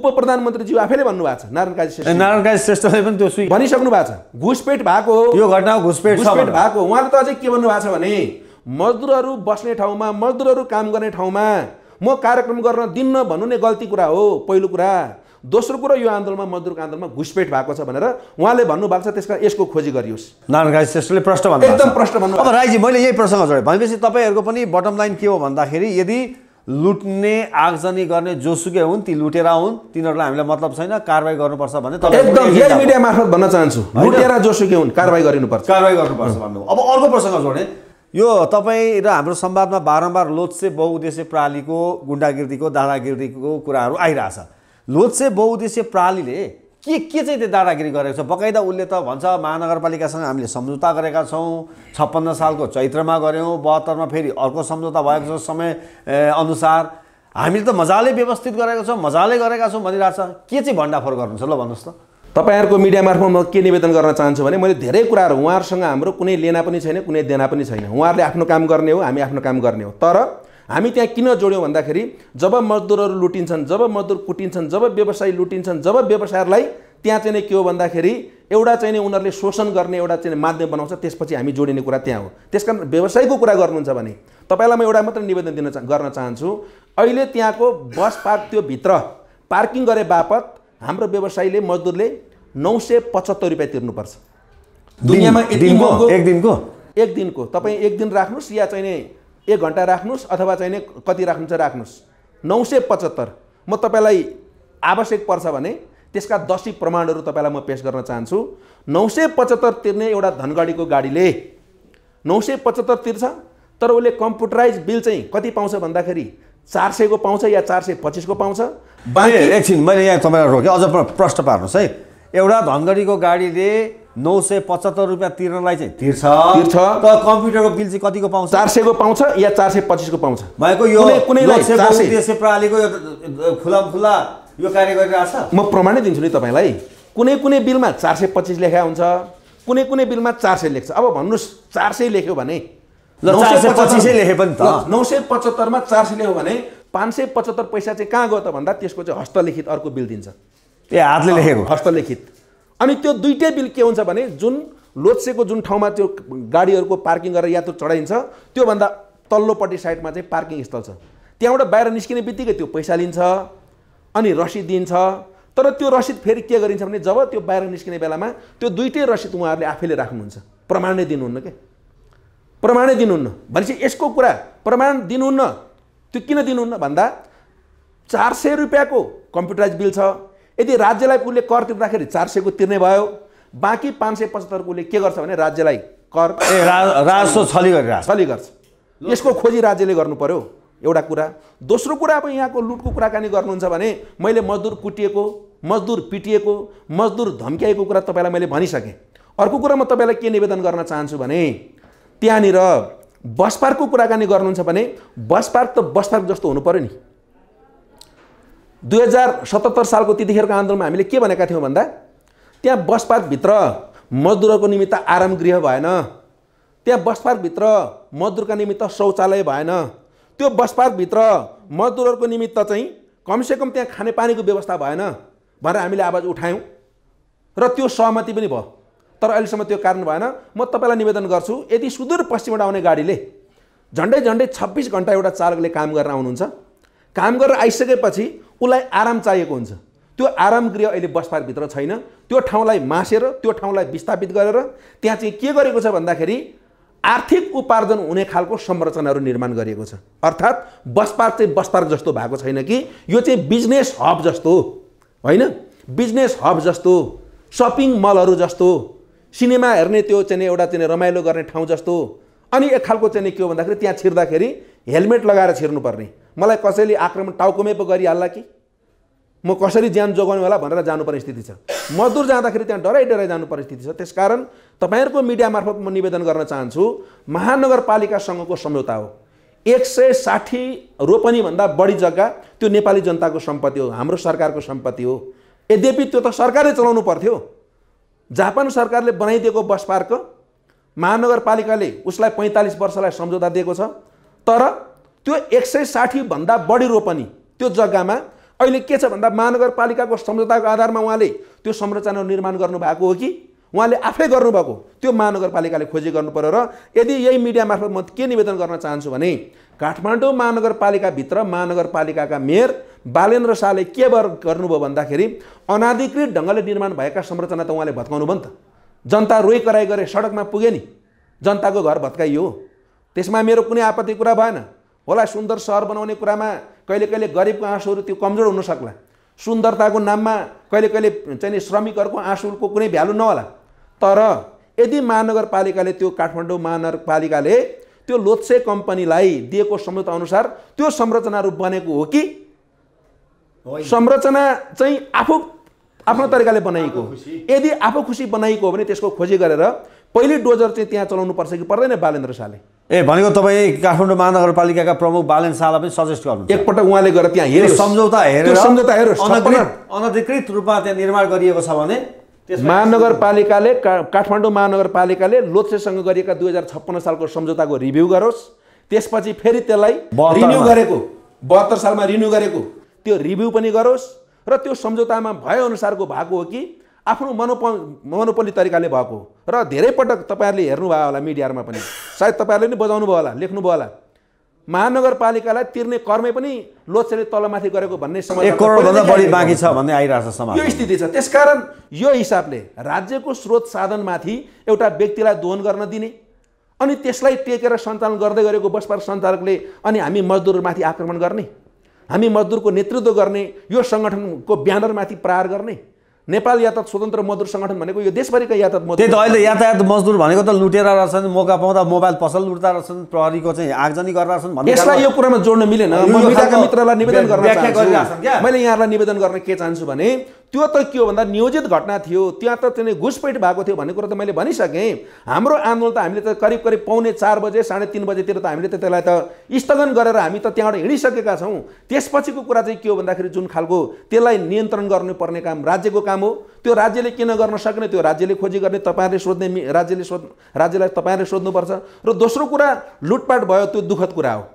उप प्रधानमन्त्रीज्यू आफैले भन्नुभएको छ नारायण काजी श्रेष्ठ नारायण काजी श्रेष्ठले पनि त्यो भनिसक्नु भएको छ घुसपेट भएको हो यो घटना घुसपेट भएको उहाँले त अझै के भन्नुभएको छ भने मजदुरहरू बस्ने ठाउँमा मजदुरहरू काम गर्ने ठाउँमा म कार्यक्रम गर्न दिन्न भन्नु नै गल्ती कुरा हो पहिलो कुरा दोस्रो कुरो यो आन्दोलनमा मजदुरको आन्दोलनमा घुसपेट भएको छ भनेर उहाँले भन्नुभएको छ त्यस यसको खोजी गरियोस् नारायण राई श्रेष्ठले प्रश्न भन्नु एकदम प्रश्न भन्नु अब राईजी मैले यही प्रसङ्ग जोडेँ भनेपछि तपाईँहरूको पनि बटम लाइन के हो भन्दाखेरि यदि लुट्ने आगजनी गर्ने जोसुकै हुन् ती लुटेर हुन् तिनीहरूलाई हामीलाई मतलब छैन कारवाही गर्नुपर्छ भने एकदम यही मिडिया मार्फत भन्न चाहन्छु लुटेर जोसुकै हुन् कारवाही गरिनुपर्छ कारवाही गर्नुपर्छ भन्नु अब अर्को प्रसङ्ग जोडेँ यो तपाईँ र हाम्रो संवादमा बारम्बार लोत्से बहुद्देश्य प्रालीको गुन्डागिर्दीको दादागिर्दीको कुराहरू आइरहेछ लोत्से बहुद्देश्य प्रालीले के के चाहिँ त्यो दादागिरी गरेको छ बकाइदा उसले त भन्छ महानगरपालिकासँग हामीले सम्झौता गरेका छौँ छप्पन्न सालको चैत्रमा गऱ्यौँ बहत्तरमा फेरि अर्को सम्झौता भएको छ समय अनुसार हामीले त मजाले व्यवस्थित गरेका छौँ मजाले गरेका छौँ भनिरहेछ के चाहिँ भण्डाफोर गर्नुहुन्छ ल भन्नुहोस् त तपाईँहरूको मिडिया मार्फत म के निवेदन गर्न चाहन्छु भने मैले धेरै कुराहरू उहाँहरूसँग हाम्रो कुनै लेना पनि छैन कुनै देना पनि छैन उहाँहरूले आफ्नो काम गर्ने हो हामी आफ्नो काम गर्ने हो तर हामी त्यहाँ किन जोड्यौँ भन्दाखेरि जब मजदुरहरू लुटिन्छन् जब मजदुर कुटिन्छन् जब व्यवसायी लुटिन्छन् जब व्यवसायहरूलाई त्यहाँ चाहिँ नै के हो भन्दाखेरि एउटा चाहिँ नि उनीहरूले शोषण गर्ने एउटा चाहिँ माध्यम बनाउँछ त्यसपछि हामी जोडिने कुरा त्यहाँ हो त्यस कारण व्यवसायको कुरा गर्नुहुन्छ भने तपाईँलाई म एउटा मात्र निवेदन दिन गर्न चाहन्छु अहिले त्यहाँको बस पार्क त्यो भित्र पार्किङ गरे बापत हाम्रो व्यवसायले मजदुरले नौ सय पचहत्तर रुपियाँ तिर्नुपर्छ दुनियाँमा एक दिनको एक दिनको तपाईँ एक दिन राख्नुहोस् या चाहिँ एक घन्टा राख्नुहोस् अथवा चाहिँ कति राख्नुहुन्छ राख्नुहोस् नौ सय पचहत्तर म तपाईँलाई आवश्यक पर्छ भने त्यसका दसी प्रमाणहरू तपाईँलाई म पेस गर्न चाहन्छु नौ सय पचहत्तर तिर्ने एउटा धनगढीको गाडीले नौ सय पचहत्तर तिर्छ तर उसले कम्प्युटराइज बिल चाहिँ कति पाउँछ भन्दाखेरि चार सयको पाउँछ या चार सय पच्चिसको पाउँछ एकछिन मैले यहाँ तपाईँलाई रोकेँ अझ प्रश्न पार्नुहोस् है एउटा धनगढीको गाडीले नौ सय पचहत्तर रुपियाँ तिर्नलाई चाहिँ तिर्छ तिर्छ त कम्प्युटरको बिल चाहिँ कतिको पाउँछ चार सयको पाउँछ या चार सय पच्चिसको पाउँछ भएको यो कुनै प्रणालीको यो खुला खुला यो कार्य गरिरहेको म प्रमाणै दिन्छु नि तपाईँलाई कुनै कुनै बिलमा चार सय पच्चिस लेखा हुन्छ कुनै कुनै बिलमा चार सय लेख्छ अब भन्नुहोस् चार सय लेख्यो भने लेखे पनि त नौ सय पचहत्तरमा चार सय लेख्यो भने पाँच सय पचहत्तर पैसा चाहिँ कहाँ गयो त भन्दा त्यसको चाहिँ हस्तलिखित अर्को बिल दिन्छ ए हातले लेखेको हस्तलिखित अनि त्यो दुइटै बिल के हुन्छ भने जुन लोत्सेको जुन ठाउँमा त्यो गाडीहरूको पार्किङ गरेर या चढाइन्छ त्योभन्दा तल्लोपट्टि साइडमा चाहिँ पार्किङ स्थल छ त्यहाँबाट बाहिर निस्किने बित्तिकै त्यो पैसा लिन्छ अनि रसिद दिन्छ तर त्यो रसिद फेरि के गरिन्छ भने जब त्यो बाहिर निस्किने बेलामा त्यो दुइटै रसिद उहाँहरूले आफैले राख्नुहुन्छ प्रमाण नै दिनुहुन्न क्या प्रमाणै दिनुहुन्न भनेपछि यसको कुरा प्रमाण दिनुहुन्न त्यो किन दिनुहुन्न भन्दा चार सय रुपियाँको कम्प्युटराइज बिल छ यदि राज्यलाई उसले कर तिर्दाखेरि चार सयको तिर्ने भयो बाँकी पाँच सय पचहत्तरको उसले के गर्छ भने राज्यलाई कर ए राजस्व छली गरिरहेको छली गर्छ यसको खोजी राज्यले गर्नु पर्यो एउटा कुरा दोस्रो कुरा अब यहाँको लुटको कुराकानी गर्नुहुन्छ भने मैले मजदुर कुटिएको मजदुर पिटिएको मजदुर धम्क्याएको कुरा तपाईँलाई मैले भनिसकेँ अर्को कुरा म तपाईँलाई के निवेदन गर्न चाहन्छु भने त्यहाँनिर बस पार्कको कुराकानी गर्नुहुन्छ भने बस पार्क त बस पार्क जस्तो हुनु पऱ्यो नि दुई हजार सतहत्तर सालको त्यतिखेरको आन्दोलनमा हामीले के भनेका थियौँ भन्दा त्यहाँ बस पार्कभित्र मजदुरहरूको निमित्त आराम गृह भएन त्यहाँ बस पार्कभित्र मजदुरका निमित्त शौचालय भएन त्यो बस पार्कभित्र मजदुरहरूको निमित्त चाहिँ कमसेकम त्यहाँ खानेपानीको व्यवस्था भएन भनेर हामीले आवाज उठायौँ र त्यो सहमति पनि भयो तर अहिलेसम्म त्यो कारण भएन म तपाईँलाई निवेदन गर्छु यदि सुदूर पश्चिमबाट आउने गाडीले झन्डै झन्डै छब्बिस घन्टा एउटा चालकले काम गरेर आउनुहुन्छ काम गरेर आइसकेपछि उसलाई आराम चाहिएको हुन्छ त्यो आराम गृह अहिले बस पार्कभित्र छैन त्यो ठाउँलाई मासेर त्यो ठाउँलाई विस्थापित गरेर त्यहाँ चाहिँ के गरेको छ भन्दाखेरि आर्थिक उपार्जन हुने खालको संरचनाहरू निर्माण गरिएको छ अर्थात् बस पार्क चाहिँ बस पार्क जस्तो भएको छैन कि यो चाहिँ बिजनेस हब जस्तो होइन बिजनेस हब जस्तो सपिङ मलहरू जस्तो सिनेमा हेर्ने त्यो चाहिँ एउटा चाहिँ रमाइलो गर्ने ठाउँ जस्तो अनि एक खालको चाहिँ के हो भन्दाखेरि त्यहाँ छिर्दाखेरि हेलमेट लगाएर छिर्नुपर्ने मलाई कसैले आक्रमण टाउकोमै पो गरिहाल्ला कि म कसरी ज्यान जोगाउने होला भनेर जानुपर्ने स्थिति छ मजदुर जाँदाखेरि त्यहाँ डराइ डराइ जानुपर्ने स्थिति छ त्यसकारण तपाईँहरूको मिडिया मार्फत म निवेदन गर्न चाहन्छु महानगरपालिकासँगको सम्झौता हो एक सय साठी रोपनीभन्दा बढी जग्गा त्यो नेपाली जनताको सम्पत्ति हो हाम्रो सरकारको सम्पत्ति हो यद्यपि त्यो त सरकारले चलाउनु पर्थ्यो जापान सरकारले बनाइदिएको बस पार्क महानगरपालिकाले उसलाई पैँतालिस वर्षलाई सम्झौता दिएको छ तर त्यो एक सय साठीभन्दा बढी रोपनी त्यो जग्गामा अहिले के छ भन्दा महानगरपालिकाको सम्झौताको आधारमा उहाँले त्यो संरचना निर्माण गर्नुभएको हो कि उहाँले आफै गर्नुभएको त्यो महानगरपालिकाले खोजी गर्नु पऱ्यो र यदि यही मिडिया मार्फत म के निवेदन गर्न चाहन्छु भने काठमाडौँ महानगरपालिकाभित्र महानगरपालिकाका मेयर बालेन्द्र शाहले के बर गर्नुभयो भन्दाखेरि अनाधिकृत ढङ्गले निर्माण भएका संरचना त उहाँले भत्काउनु भयो नि त जनता रोइ कराई गरे सडकमा पुगे नि जनताको घर भत्काइयो त्यसमा मेरो कुनै आपत्ति कुरा भएन होला सुन्दर सहर बनाउने कुरामा कहिले कहिले गरिबको आँसुहरू त्यो कमजोर हुन सक्ला सुन्दरताको नाममा कहिले कहिले चाहिँ श्रमिकहरूको आँसुको कुनै भ्यालु नहोला तर यदि महानगरपालिकाले त्यो काठमाडौँ महानगरपालिकाले त्यो लोत्से कम्पनीलाई दिएको सम्झौता अनुसार त्यो संरचनाहरू बनेको हो कि संरचना चाहिँ आफू आफ्नो तरिकाले बनाइएको यदि आफू खुसी बनाइएको हो भने त्यसको खोजी गरेर पहिलो डोजर चाहिँ त्यहाँ चलाउनु पर्छ कि पर्दैन बालेन्द्र शाहले ए भनेको तपाईँ काठमाडौँ महानगरपालिकाका प्रमुख बालेन्द्र शाहलाई पनि सजेस्ट गर्नु एकपल्ट उहाँले गएर त्यहाँ हेऱ्यो सम्झौता सम्झौता अनधिकृत रूपमा त्यहाँ निर्माण गरिएको छ भने महानगरपालिकाले काठमाडौँ महानगरपालिकाले लोत्सेसँग गरिएका दुई हजार छप्पन्न सालको सम्झौताको रिभ्यू गरोस् त्यसपछि फेरि त्यसलाई रिन्यू गरेको बहत्तर सालमा रिन्यू गरेको त्यो रिभ्यू पनि गरोस् र त्यो सम्झौतामा भएअनुसारको भएको हो कि आफ्नो मनोप मनोपल्ली तरिकाले भएको र धेरै पटक तपाईँहरूले हेर्नुभयो होला मिडियामा पनि सायद तपाईँहरूले पनि बजाउनु भयो होला लेख्नुभयो होला महानगरपालिकालाई तिर्ने कर्मै पनि लोचेले तलमाथि गरेको भन्ने समय बाँकी छ यो स्थिति छ त्यसकारण यो हिसाबले राज्यको स्रोत साधनमाथि एउटा व्यक्तिलाई दोहन गर्न दिने अनि त्यसलाई टेकेर सञ्चालन गर्दै गरेको बसपार सञ्चालकले अनि हामी मजदुरमाथि आक्रमण गर्ने हामी मजदुरको नेतृत्व गर्ने यो सङ्गठनको ब्यानरमाथि प्रहार गर्ने नेपाल यातायात स्वतन्त्र मजदुर सङ्गठन भनेको यो देशभरिका यातायात मजदुर त्यही त अहिले यातायात मजदुर भनेको त लुटेर रहेछन् मौका पाउँदा मोबाइल पसल लुट्दा रहेछन् प्रहरीको चाहिँ आगजनी गरेर रहेछन् यसलाई यो कुरामा जोड्न मिलेन म मित्रलाई निवेदन गर्न मैले यहाँलाई निवेदन गर्न के चाहन्छु भने त्यो त के हो भन्दा नियोजित घटना थियो त्यहाँ त चाहिँ घुसपेट भएको थियो भन्ने कुरो त मैले भनिसकेँ हाम्रो आन्दोलन त हामीले त करिब करिब पाउने चार बजे साढे तिन बजेतिर त हामीले त त्यसलाई त स्थगन गरेर हामी त त्यहाँबाट हिँडिसकेका छौँ त्यसपछिको कुरा चाहिँ के हो भन्दाखेरि जुन खालको त्यसलाई नियन्त्रण गर्नुपर्ने काम राज्यको काम हो त्यो राज्यले किन गर्न सक्ने त्यो राज्यले खोजी गर्ने तपाईँहरूले सोध्ने राज्यले सोध राज्यलाई तपाईँहरूले सोध्नुपर्छ र दोस्रो कुरा लुटपाट भयो त्यो दुःखद कुरा हो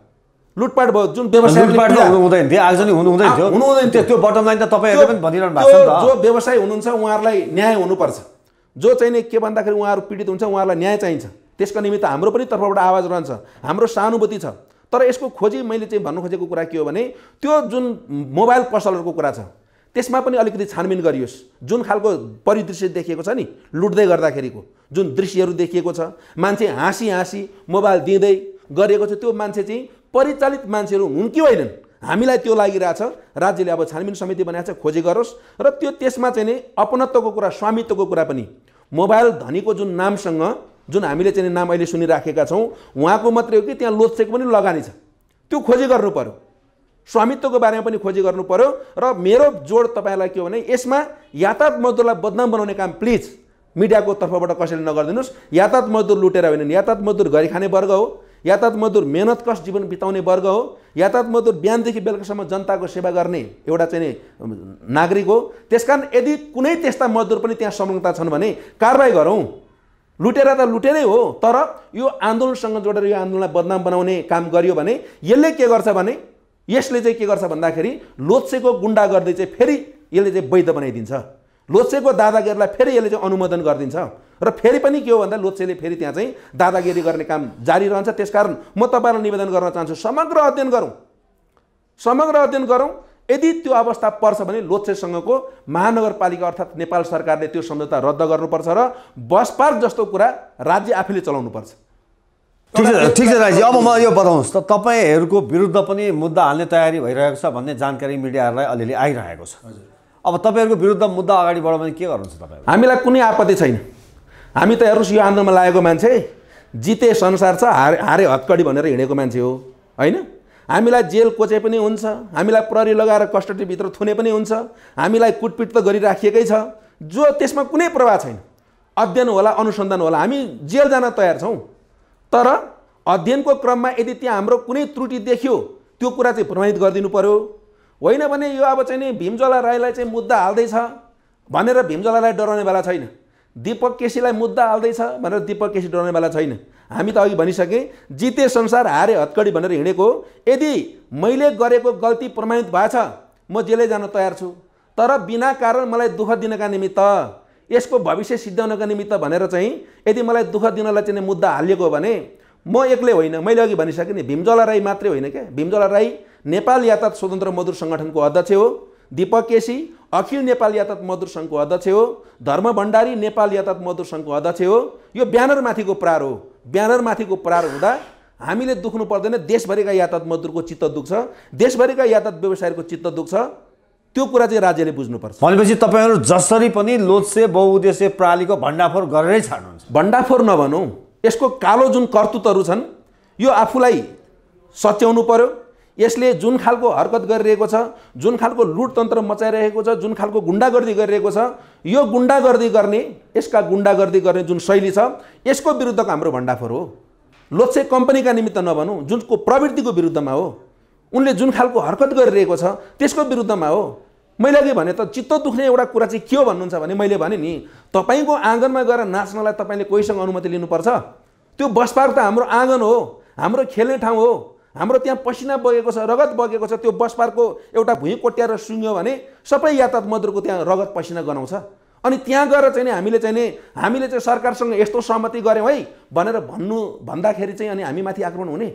लुटपाट भयो जुन व्यवसाय हुँदैन थियो आगजनी हुनु हुँदैन थियो हुनु हुँदैन थियो त्यो बटम लाइन त तपाईँहरूले पनि भनिरहनु भएको छ जो व्यवसाय हुनुहुन्छ उहाँहरूलाई न्याय हुनुपर्छ जो चाहिँ नि के भन्दाखेरि उहाँहरू पीडित हुन्छ उहाँहरूलाई न्याय चाहिन्छ त्यसको निमित्त हाम्रो पनि तर्फबाट आवाज रहन्छ हाम्रो सहानुभूति छ तर यसको खोजी मैले चाहिँ भन्नु खोजेको कुरा के हो भने त्यो जुन मोबाइल पसलहरूको कुरा छ त्यसमा पनि अलिकति छानबिन गरियोस् जुन खालको परिदृश्य देखिएको छ नि लुट्दै गर्दाखेरिको जुन दृश्यहरू देखिएको छ मान्छे हाँसी हाँसी मोबाइल दिँदै गरेको छ त्यो मान्छे चाहिँ परिचालित मान्छेहरू हुन् कि होइनन् हामीलाई त्यो लागिरहेछ राज्यले अब छानबिन समिति बनाएको छ खोजी गरोस् र त्यो त्यसमा चाहिँ नि अपनत्वको कुरा स्वामित्वको कुरा पनि मोबाइल धनीको जुन नामसँग जुन हामीले चाहिँ नाम अहिले सुनिराखेका छौँ उहाँको मात्रै हो कि त्यहाँ लोत्सेको पनि लगानी छ त्यो खोजी गर्नु पऱ्यो स्वामित्वको बारेमा पनि खोजी गर्नु पऱ्यो र मेरो जोड तपाईँलाई के हो भने यसमा यातायात मजदुरलाई बदनाम बनाउने काम प्लिज मिडियाको तर्फबाट कसैले नगरिदिनुहोस् यातायात मजदुर लुटेर होइन यातायात मजदुर घरिखाने वर्ग हो यातायात मजदुर मेहनतकस जीवन बिताउने वर्ग हो यातायात मजदुर बिहानदेखि बेलुकासम्म जनताको सेवा गर्ने एउटा चाहिँ नागरिक हो त्यसकारण यदि कुनै त्यस्ता मजदुर पनि त्यहाँ संलग्नता छन् भने कारवाही गरौँ लुटेर त लुटेरै हो तर यो आन्दोलनसँग जोडेर यो आन्दोलनलाई बदनाम बनाउने काम गरियो भने यसले के गर्छ भने यसले चाहिँ के गर्छ भन्दाखेरि लोत्सेको गुन्डा गर्दै चाहिँ फेरि यसले चाहिँ वैध बनाइदिन्छ लोत्सेको दादागिरीलाई फेरि यसले चाहिँ अनुमोदन गरिदिन्छ र फेरि पनि के हो भन्दा लोत्सेले फेरि त्यहाँ चाहिँ दादागिरी गर्ने काम जारी रहन्छ त्यसकारण म तपाईँलाई निवेदन गर्न चाहन्छु समग्र अध्ययन गरौँ समग्र अध्ययन गरौँ यदि त्यो अवस्था पर्छ भने लोत्सेसँगको महानगरपालिका अर्थात् नेपाल सरकारले त्यो सम्झौता रद्द गर्नुपर्छ र बस पार्क जस्तो कुरा राज्य आफैले चलाउनुपर्छ ठिक छ ठिक छ राईजी अब म यो बताउनुहोस् त तपाईँहरूको विरुद्ध पनि मुद्दा हाल्ने तयारी भइरहेको छ भन्ने जानकारी मिडियाहरूलाई अलिअलि आइरहेको छ हजुर अब तपाईँहरूको विरुद्ध मुद्दा अगाडि बढाउने के गर्नुहुन्छ तपाईँ हामीलाई कुनै आपत्ति छैन हामी त हेर्नुहोस् यो आन्दोलनमा लागेको मान्छे जिते संसार छ हारे हारे हत्कडी भनेर हिँडेको मान्छे हो होइन हामीलाई जेल कोचे पनि हुन्छ हामीलाई प्रहरी लगाएर कस्टडीभित्र थुने पनि हुन्छ हामीलाई कुटपिट त गरिराखिएकै छ जो त्यसमा कुनै प्रभाव छैन अध्ययन होला अनुसन्धान होला हामी जेल जान तयार छौँ तर अध्ययनको क्रममा यदि त्यहाँ हाम्रो कुनै त्रुटि देखियो त्यो कुरा चाहिँ प्रमाणित गरिदिनु पऱ्यो होइन भने यो अब चाहिँ नि भीमजला राईलाई चाहिँ मुद्दा हाल्दैछ भनेर भीमजला राई डराउने बेला छैन दिपक केसीलाई मुद्दा हाल्दैछ भनेर दिपक केसी डराउने बेला छैन हामी त अघि भनिसकेँ जिते संसार हारे हत्कडी भनेर हिँडेको यदि मैले गरेको गल्ती प्रमाणित भएछ म जेलै जान तयार छु तर बिना कारण मलाई दुःख दिनका निमित्त यसको भविष्य सिद्ध्याउनका निमित्त भनेर चाहिँ यदि मलाई दुःख दिनलाई चाहिँ मुद्दा हालिएको भने म एक्लै होइन मैले अघि भनिसकेँ नि भीमजला राई मात्रै होइन क्या भीमजला राई नेपाल यातायात स्वतन्त्र मजदुर सङ्गठनको अध्यक्ष हो दीपक केसी अखिल नेपाल यातायात मजदुर सङ्घको अध्यक्ष हो धर्म भण्डारी नेपाल यातायात मजदुर सङ्घको अध्यक्ष हो यो ब्यानरमाथिको प्रार हो ब्यानरमाथिको प्रार हुँदा हामीले दुख्नु पर्दैन देशभरिका यातायात मजदुरको चित्त दुख्छ देशभरिका यातायात व्यवसायीको चित्त दुख्छ त्यो कुरा चाहिँ राज्यले बुझ्नुपर्छ भनेपछि तपाईँहरू जसरी पनि लोत्से बहुद्देश्य प्रणालीको भण्डाफोर गरेरै छाड्नुहुन्छ भण्डाफोर नभनौँ यसको कालो जुन कर्तुतहरू छन् यो आफूलाई सच्याउनु पर्यो यसले जुन खालको हरकत गरिरहेको छ जुन खालको लुटतन्त्र मचाइरहेको छ जुन खालको गुन्डागर्दी गरिरहेको छ यो गुन्डागर्दी गर्ने यसका गुन्डागर्दी गर्ने जुन शैली छ यसको विरुद्धको हाम्रो भण्डाफोर हो लोत्से कम्पनीका निमित्त नभनौँ जुनको प्रवृत्तिको विरुद्धमा हो उनले जुन खालको हरकत गरिरहेको छ त्यसको विरुद्धमा हो मैले अघि भने त चित्त दुख्ने एउटा कुरा चाहिँ के हो भन्नुहुन्छ भने मैले भने नि तपाईँको आँगनमा गएर नाच्नलाई तपाईँले कोहीसँग अनुमति लिनुपर्छ त्यो बस पार्क त हाम्रो आँगन हो हाम्रो खेल्ने ठाउँ हो हाम्रो त्यहाँ पसिना बगेको छ रगत बगेको छ त्यो बस पार्कको एउटा भुइँ कोट्याएर सुँग्यो भने सबै यातायात मजदुरको त्यहाँ रगत पसिना गनाउँछ अनि त्यहाँ गएर चाहिँ नि हामीले चाहिँ नि हामीले चाहिँ सरकारसँग यस्तो सहमति गऱ्यौँ है भनेर भन्नु भन्दाखेरि चाहिँ अनि हामी माथि आक्रमण हुने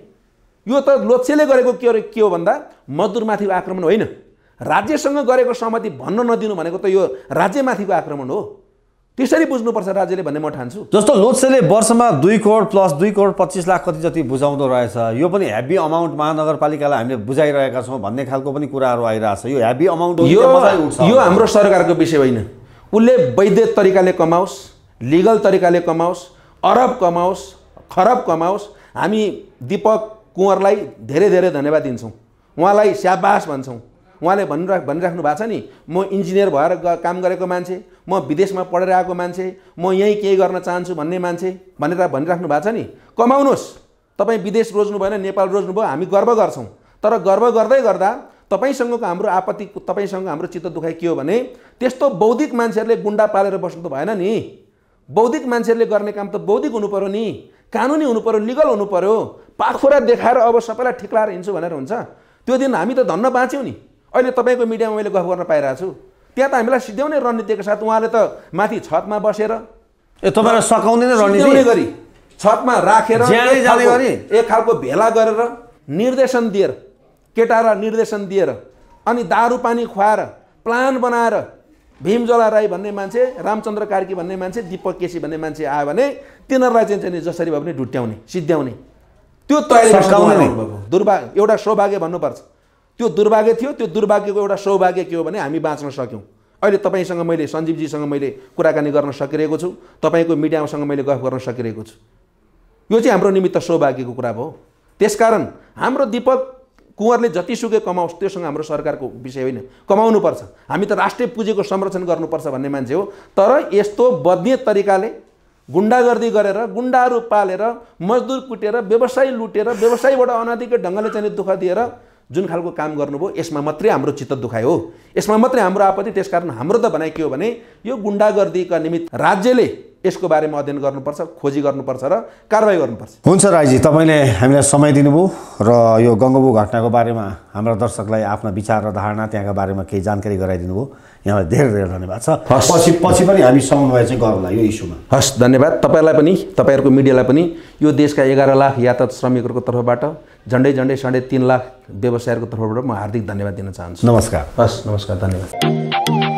यो त लोप्सेले गरेको के अरे के हो भन्दा मजदुरमाथि आक्रमण होइन राज्यसँग गरेको सहमति भन्न नदिनु भनेको त यो राज्यमाथिको आक्रमण हो त्यसरी बुझ्नुपर्छ राज्यले भन्ने म ठान्छु जस्तो लोत्सेले वर्षमा दुई करोड प्लस दुई करोड पच्चिस लाख कति जति बुझाउँदो रहेछ यो पनि हेभी अमाउन्ट महानगरपालिकालाई हामीले बुझाइरहेका छौँ भन्ने खालको पनि कुराहरू आइरहेछ यो हेभी अमाउन्ट यो यो हाम्रो सरकारको विषय होइन उसले वैध तरिकाले कमाओस् लिगल तरिकाले कमाओस् अरब कमाओस् खरब कमाओस् हामी दिपक कुँवरलाई धेरै धेरै धन्यवाद दिन्छौँ उहाँलाई स्याबास भन्छौँ उहाँले भनिरा भनिराख्नु भएको छ नि म इन्जिनियर भएर काम गरेको मान्छे म विदेशमा पढेर आएको मान्छे म यहीँ केही गर्न चाहन्छु भन्ने मान्छे भनेर भनिराख्नु भएको छ नि कमाउनुहोस् तपाईँ विदेश रोज्नु भएन नेपाल रोज्नु भयो हामी गर्व गर्छौँ तर गर्व गर्दै गर्दा तपाईँसँगको हाम्रो आपत्ति तपाईँसँग हाम्रो चित्त दुखाइ के हो भने त्यस्तो बौद्धिक मान्छेहरूले गुन्डा पालेर बस्नु त भएन नि बौद्धिक मान्छेहरूले गर्ने काम त बौद्धिक हुनु पऱ्यो नि कानुनी हुनु पऱ्यो लिगल हुनु पऱ्यो पाखुरा देखाएर अब सबैलाई ठिक्लाएर हिँड्छु भनेर हुन्छ त्यो दिन हामी त धन्न बाँच्यौँ नि अहिले तपाईँको मिडियामा मैले गफ गर्न पाइरहेको छु त्यहाँ त हामीलाई सिध्याउने रणनीतिको साथ उहाँले त माथि छतमा बसेर ए तपाईँलाई सकाउने नै रणनीति गरी छतमा राखेर एक खालको भेला गरेर निर्देशन दिएर केटा र निर्देशन दिएर अनि दारू पानी खुवाएर प्लान बनाएर भीमजला राई भन्ने मान्छे रामचन्द्र कार्की भन्ने मान्छे दिपक केसी भन्ने मान्छे आयो भने तिनीहरूलाई चाहिँ चाहिँ जसरी भए पनि ढुट्याउने सिद्ध्याउने त्यो तयारी दुर्भाग्य एउटा सौभाग्य भन्नुपर्छ त्यो दुर्भाग्य थियो त्यो दुर्भाग्यको एउटा सौभाग्य के हो भने हामी बाँच्न सक्यौँ अहिले तपाईँसँग मैले सञ्जीवजीसँग मैले कुराकानी गर्न सकिरहेको छु तपाईँको मिडियासँग मैले गफ गर्न सकिरहेको छु यो चाहिँ हाम्रो निमित्त सौभाग्यको कुरा भयो त्यसकारण हाम्रो दिपक कुँवरले जतिसुकै कमाओस् त्योसँग हाम्रो सरकारको विषय होइन कमाउनुपर्छ हामी त राष्ट्रिय पुँजीको संरक्षण गर्नुपर्छ भन्ने मान्छे हो तर यस्तो बद्ने तरिकाले गुन्डागर्दी गरेर गुन्डाहरू पालेर मजदुर कुटेर व्यवसाय लुटेर व्यवसायबाट अनाधिकृत ढङ्गले चाहिँ दुःख दिएर जुन खालको काम गर्नुभयो यसमा मात्रै हाम्रो चित्त दुखायो यसमा मात्रै हाम्रो आपत्ति त्यसकारण हाम्रो त भनाइ के हो भने यो गुन्डागर्दीका निमित्त राज्यले यसको बारेमा अध्ययन गर्नुपर्छ खोजी गर्नुपर्छ र कारवाही गर्नुपर्छ हुन्छ राईजी तपाईँले हामीलाई समय दिनुभयो र यो गङ्गबु घटनाको बारेमा हाम्रा दर्शकलाई आफ्ना विचार र धारणा त्यहाँका बारेमा केही जानकारी गराइदिनु भयो यहाँलाई धेरै धेरै धन्यवाद छ पछि पछि पनि हामी समन्वय चाहिँ गरौँला यो इस्युमा हस् धन्यवाद तपाईँलाई पनि तपाईँहरूको मिडियालाई पनि यो देशका एघार लाख यातायात श्रमिकहरूको तर्फबाट झन्डै झन्डै साढे तिन लाख व्यवसायहरूको तर्फबाट म हार्दिक धन्यवाद दिन चाहन्छु नमस्कार हस् नमस्कार धन्यवाद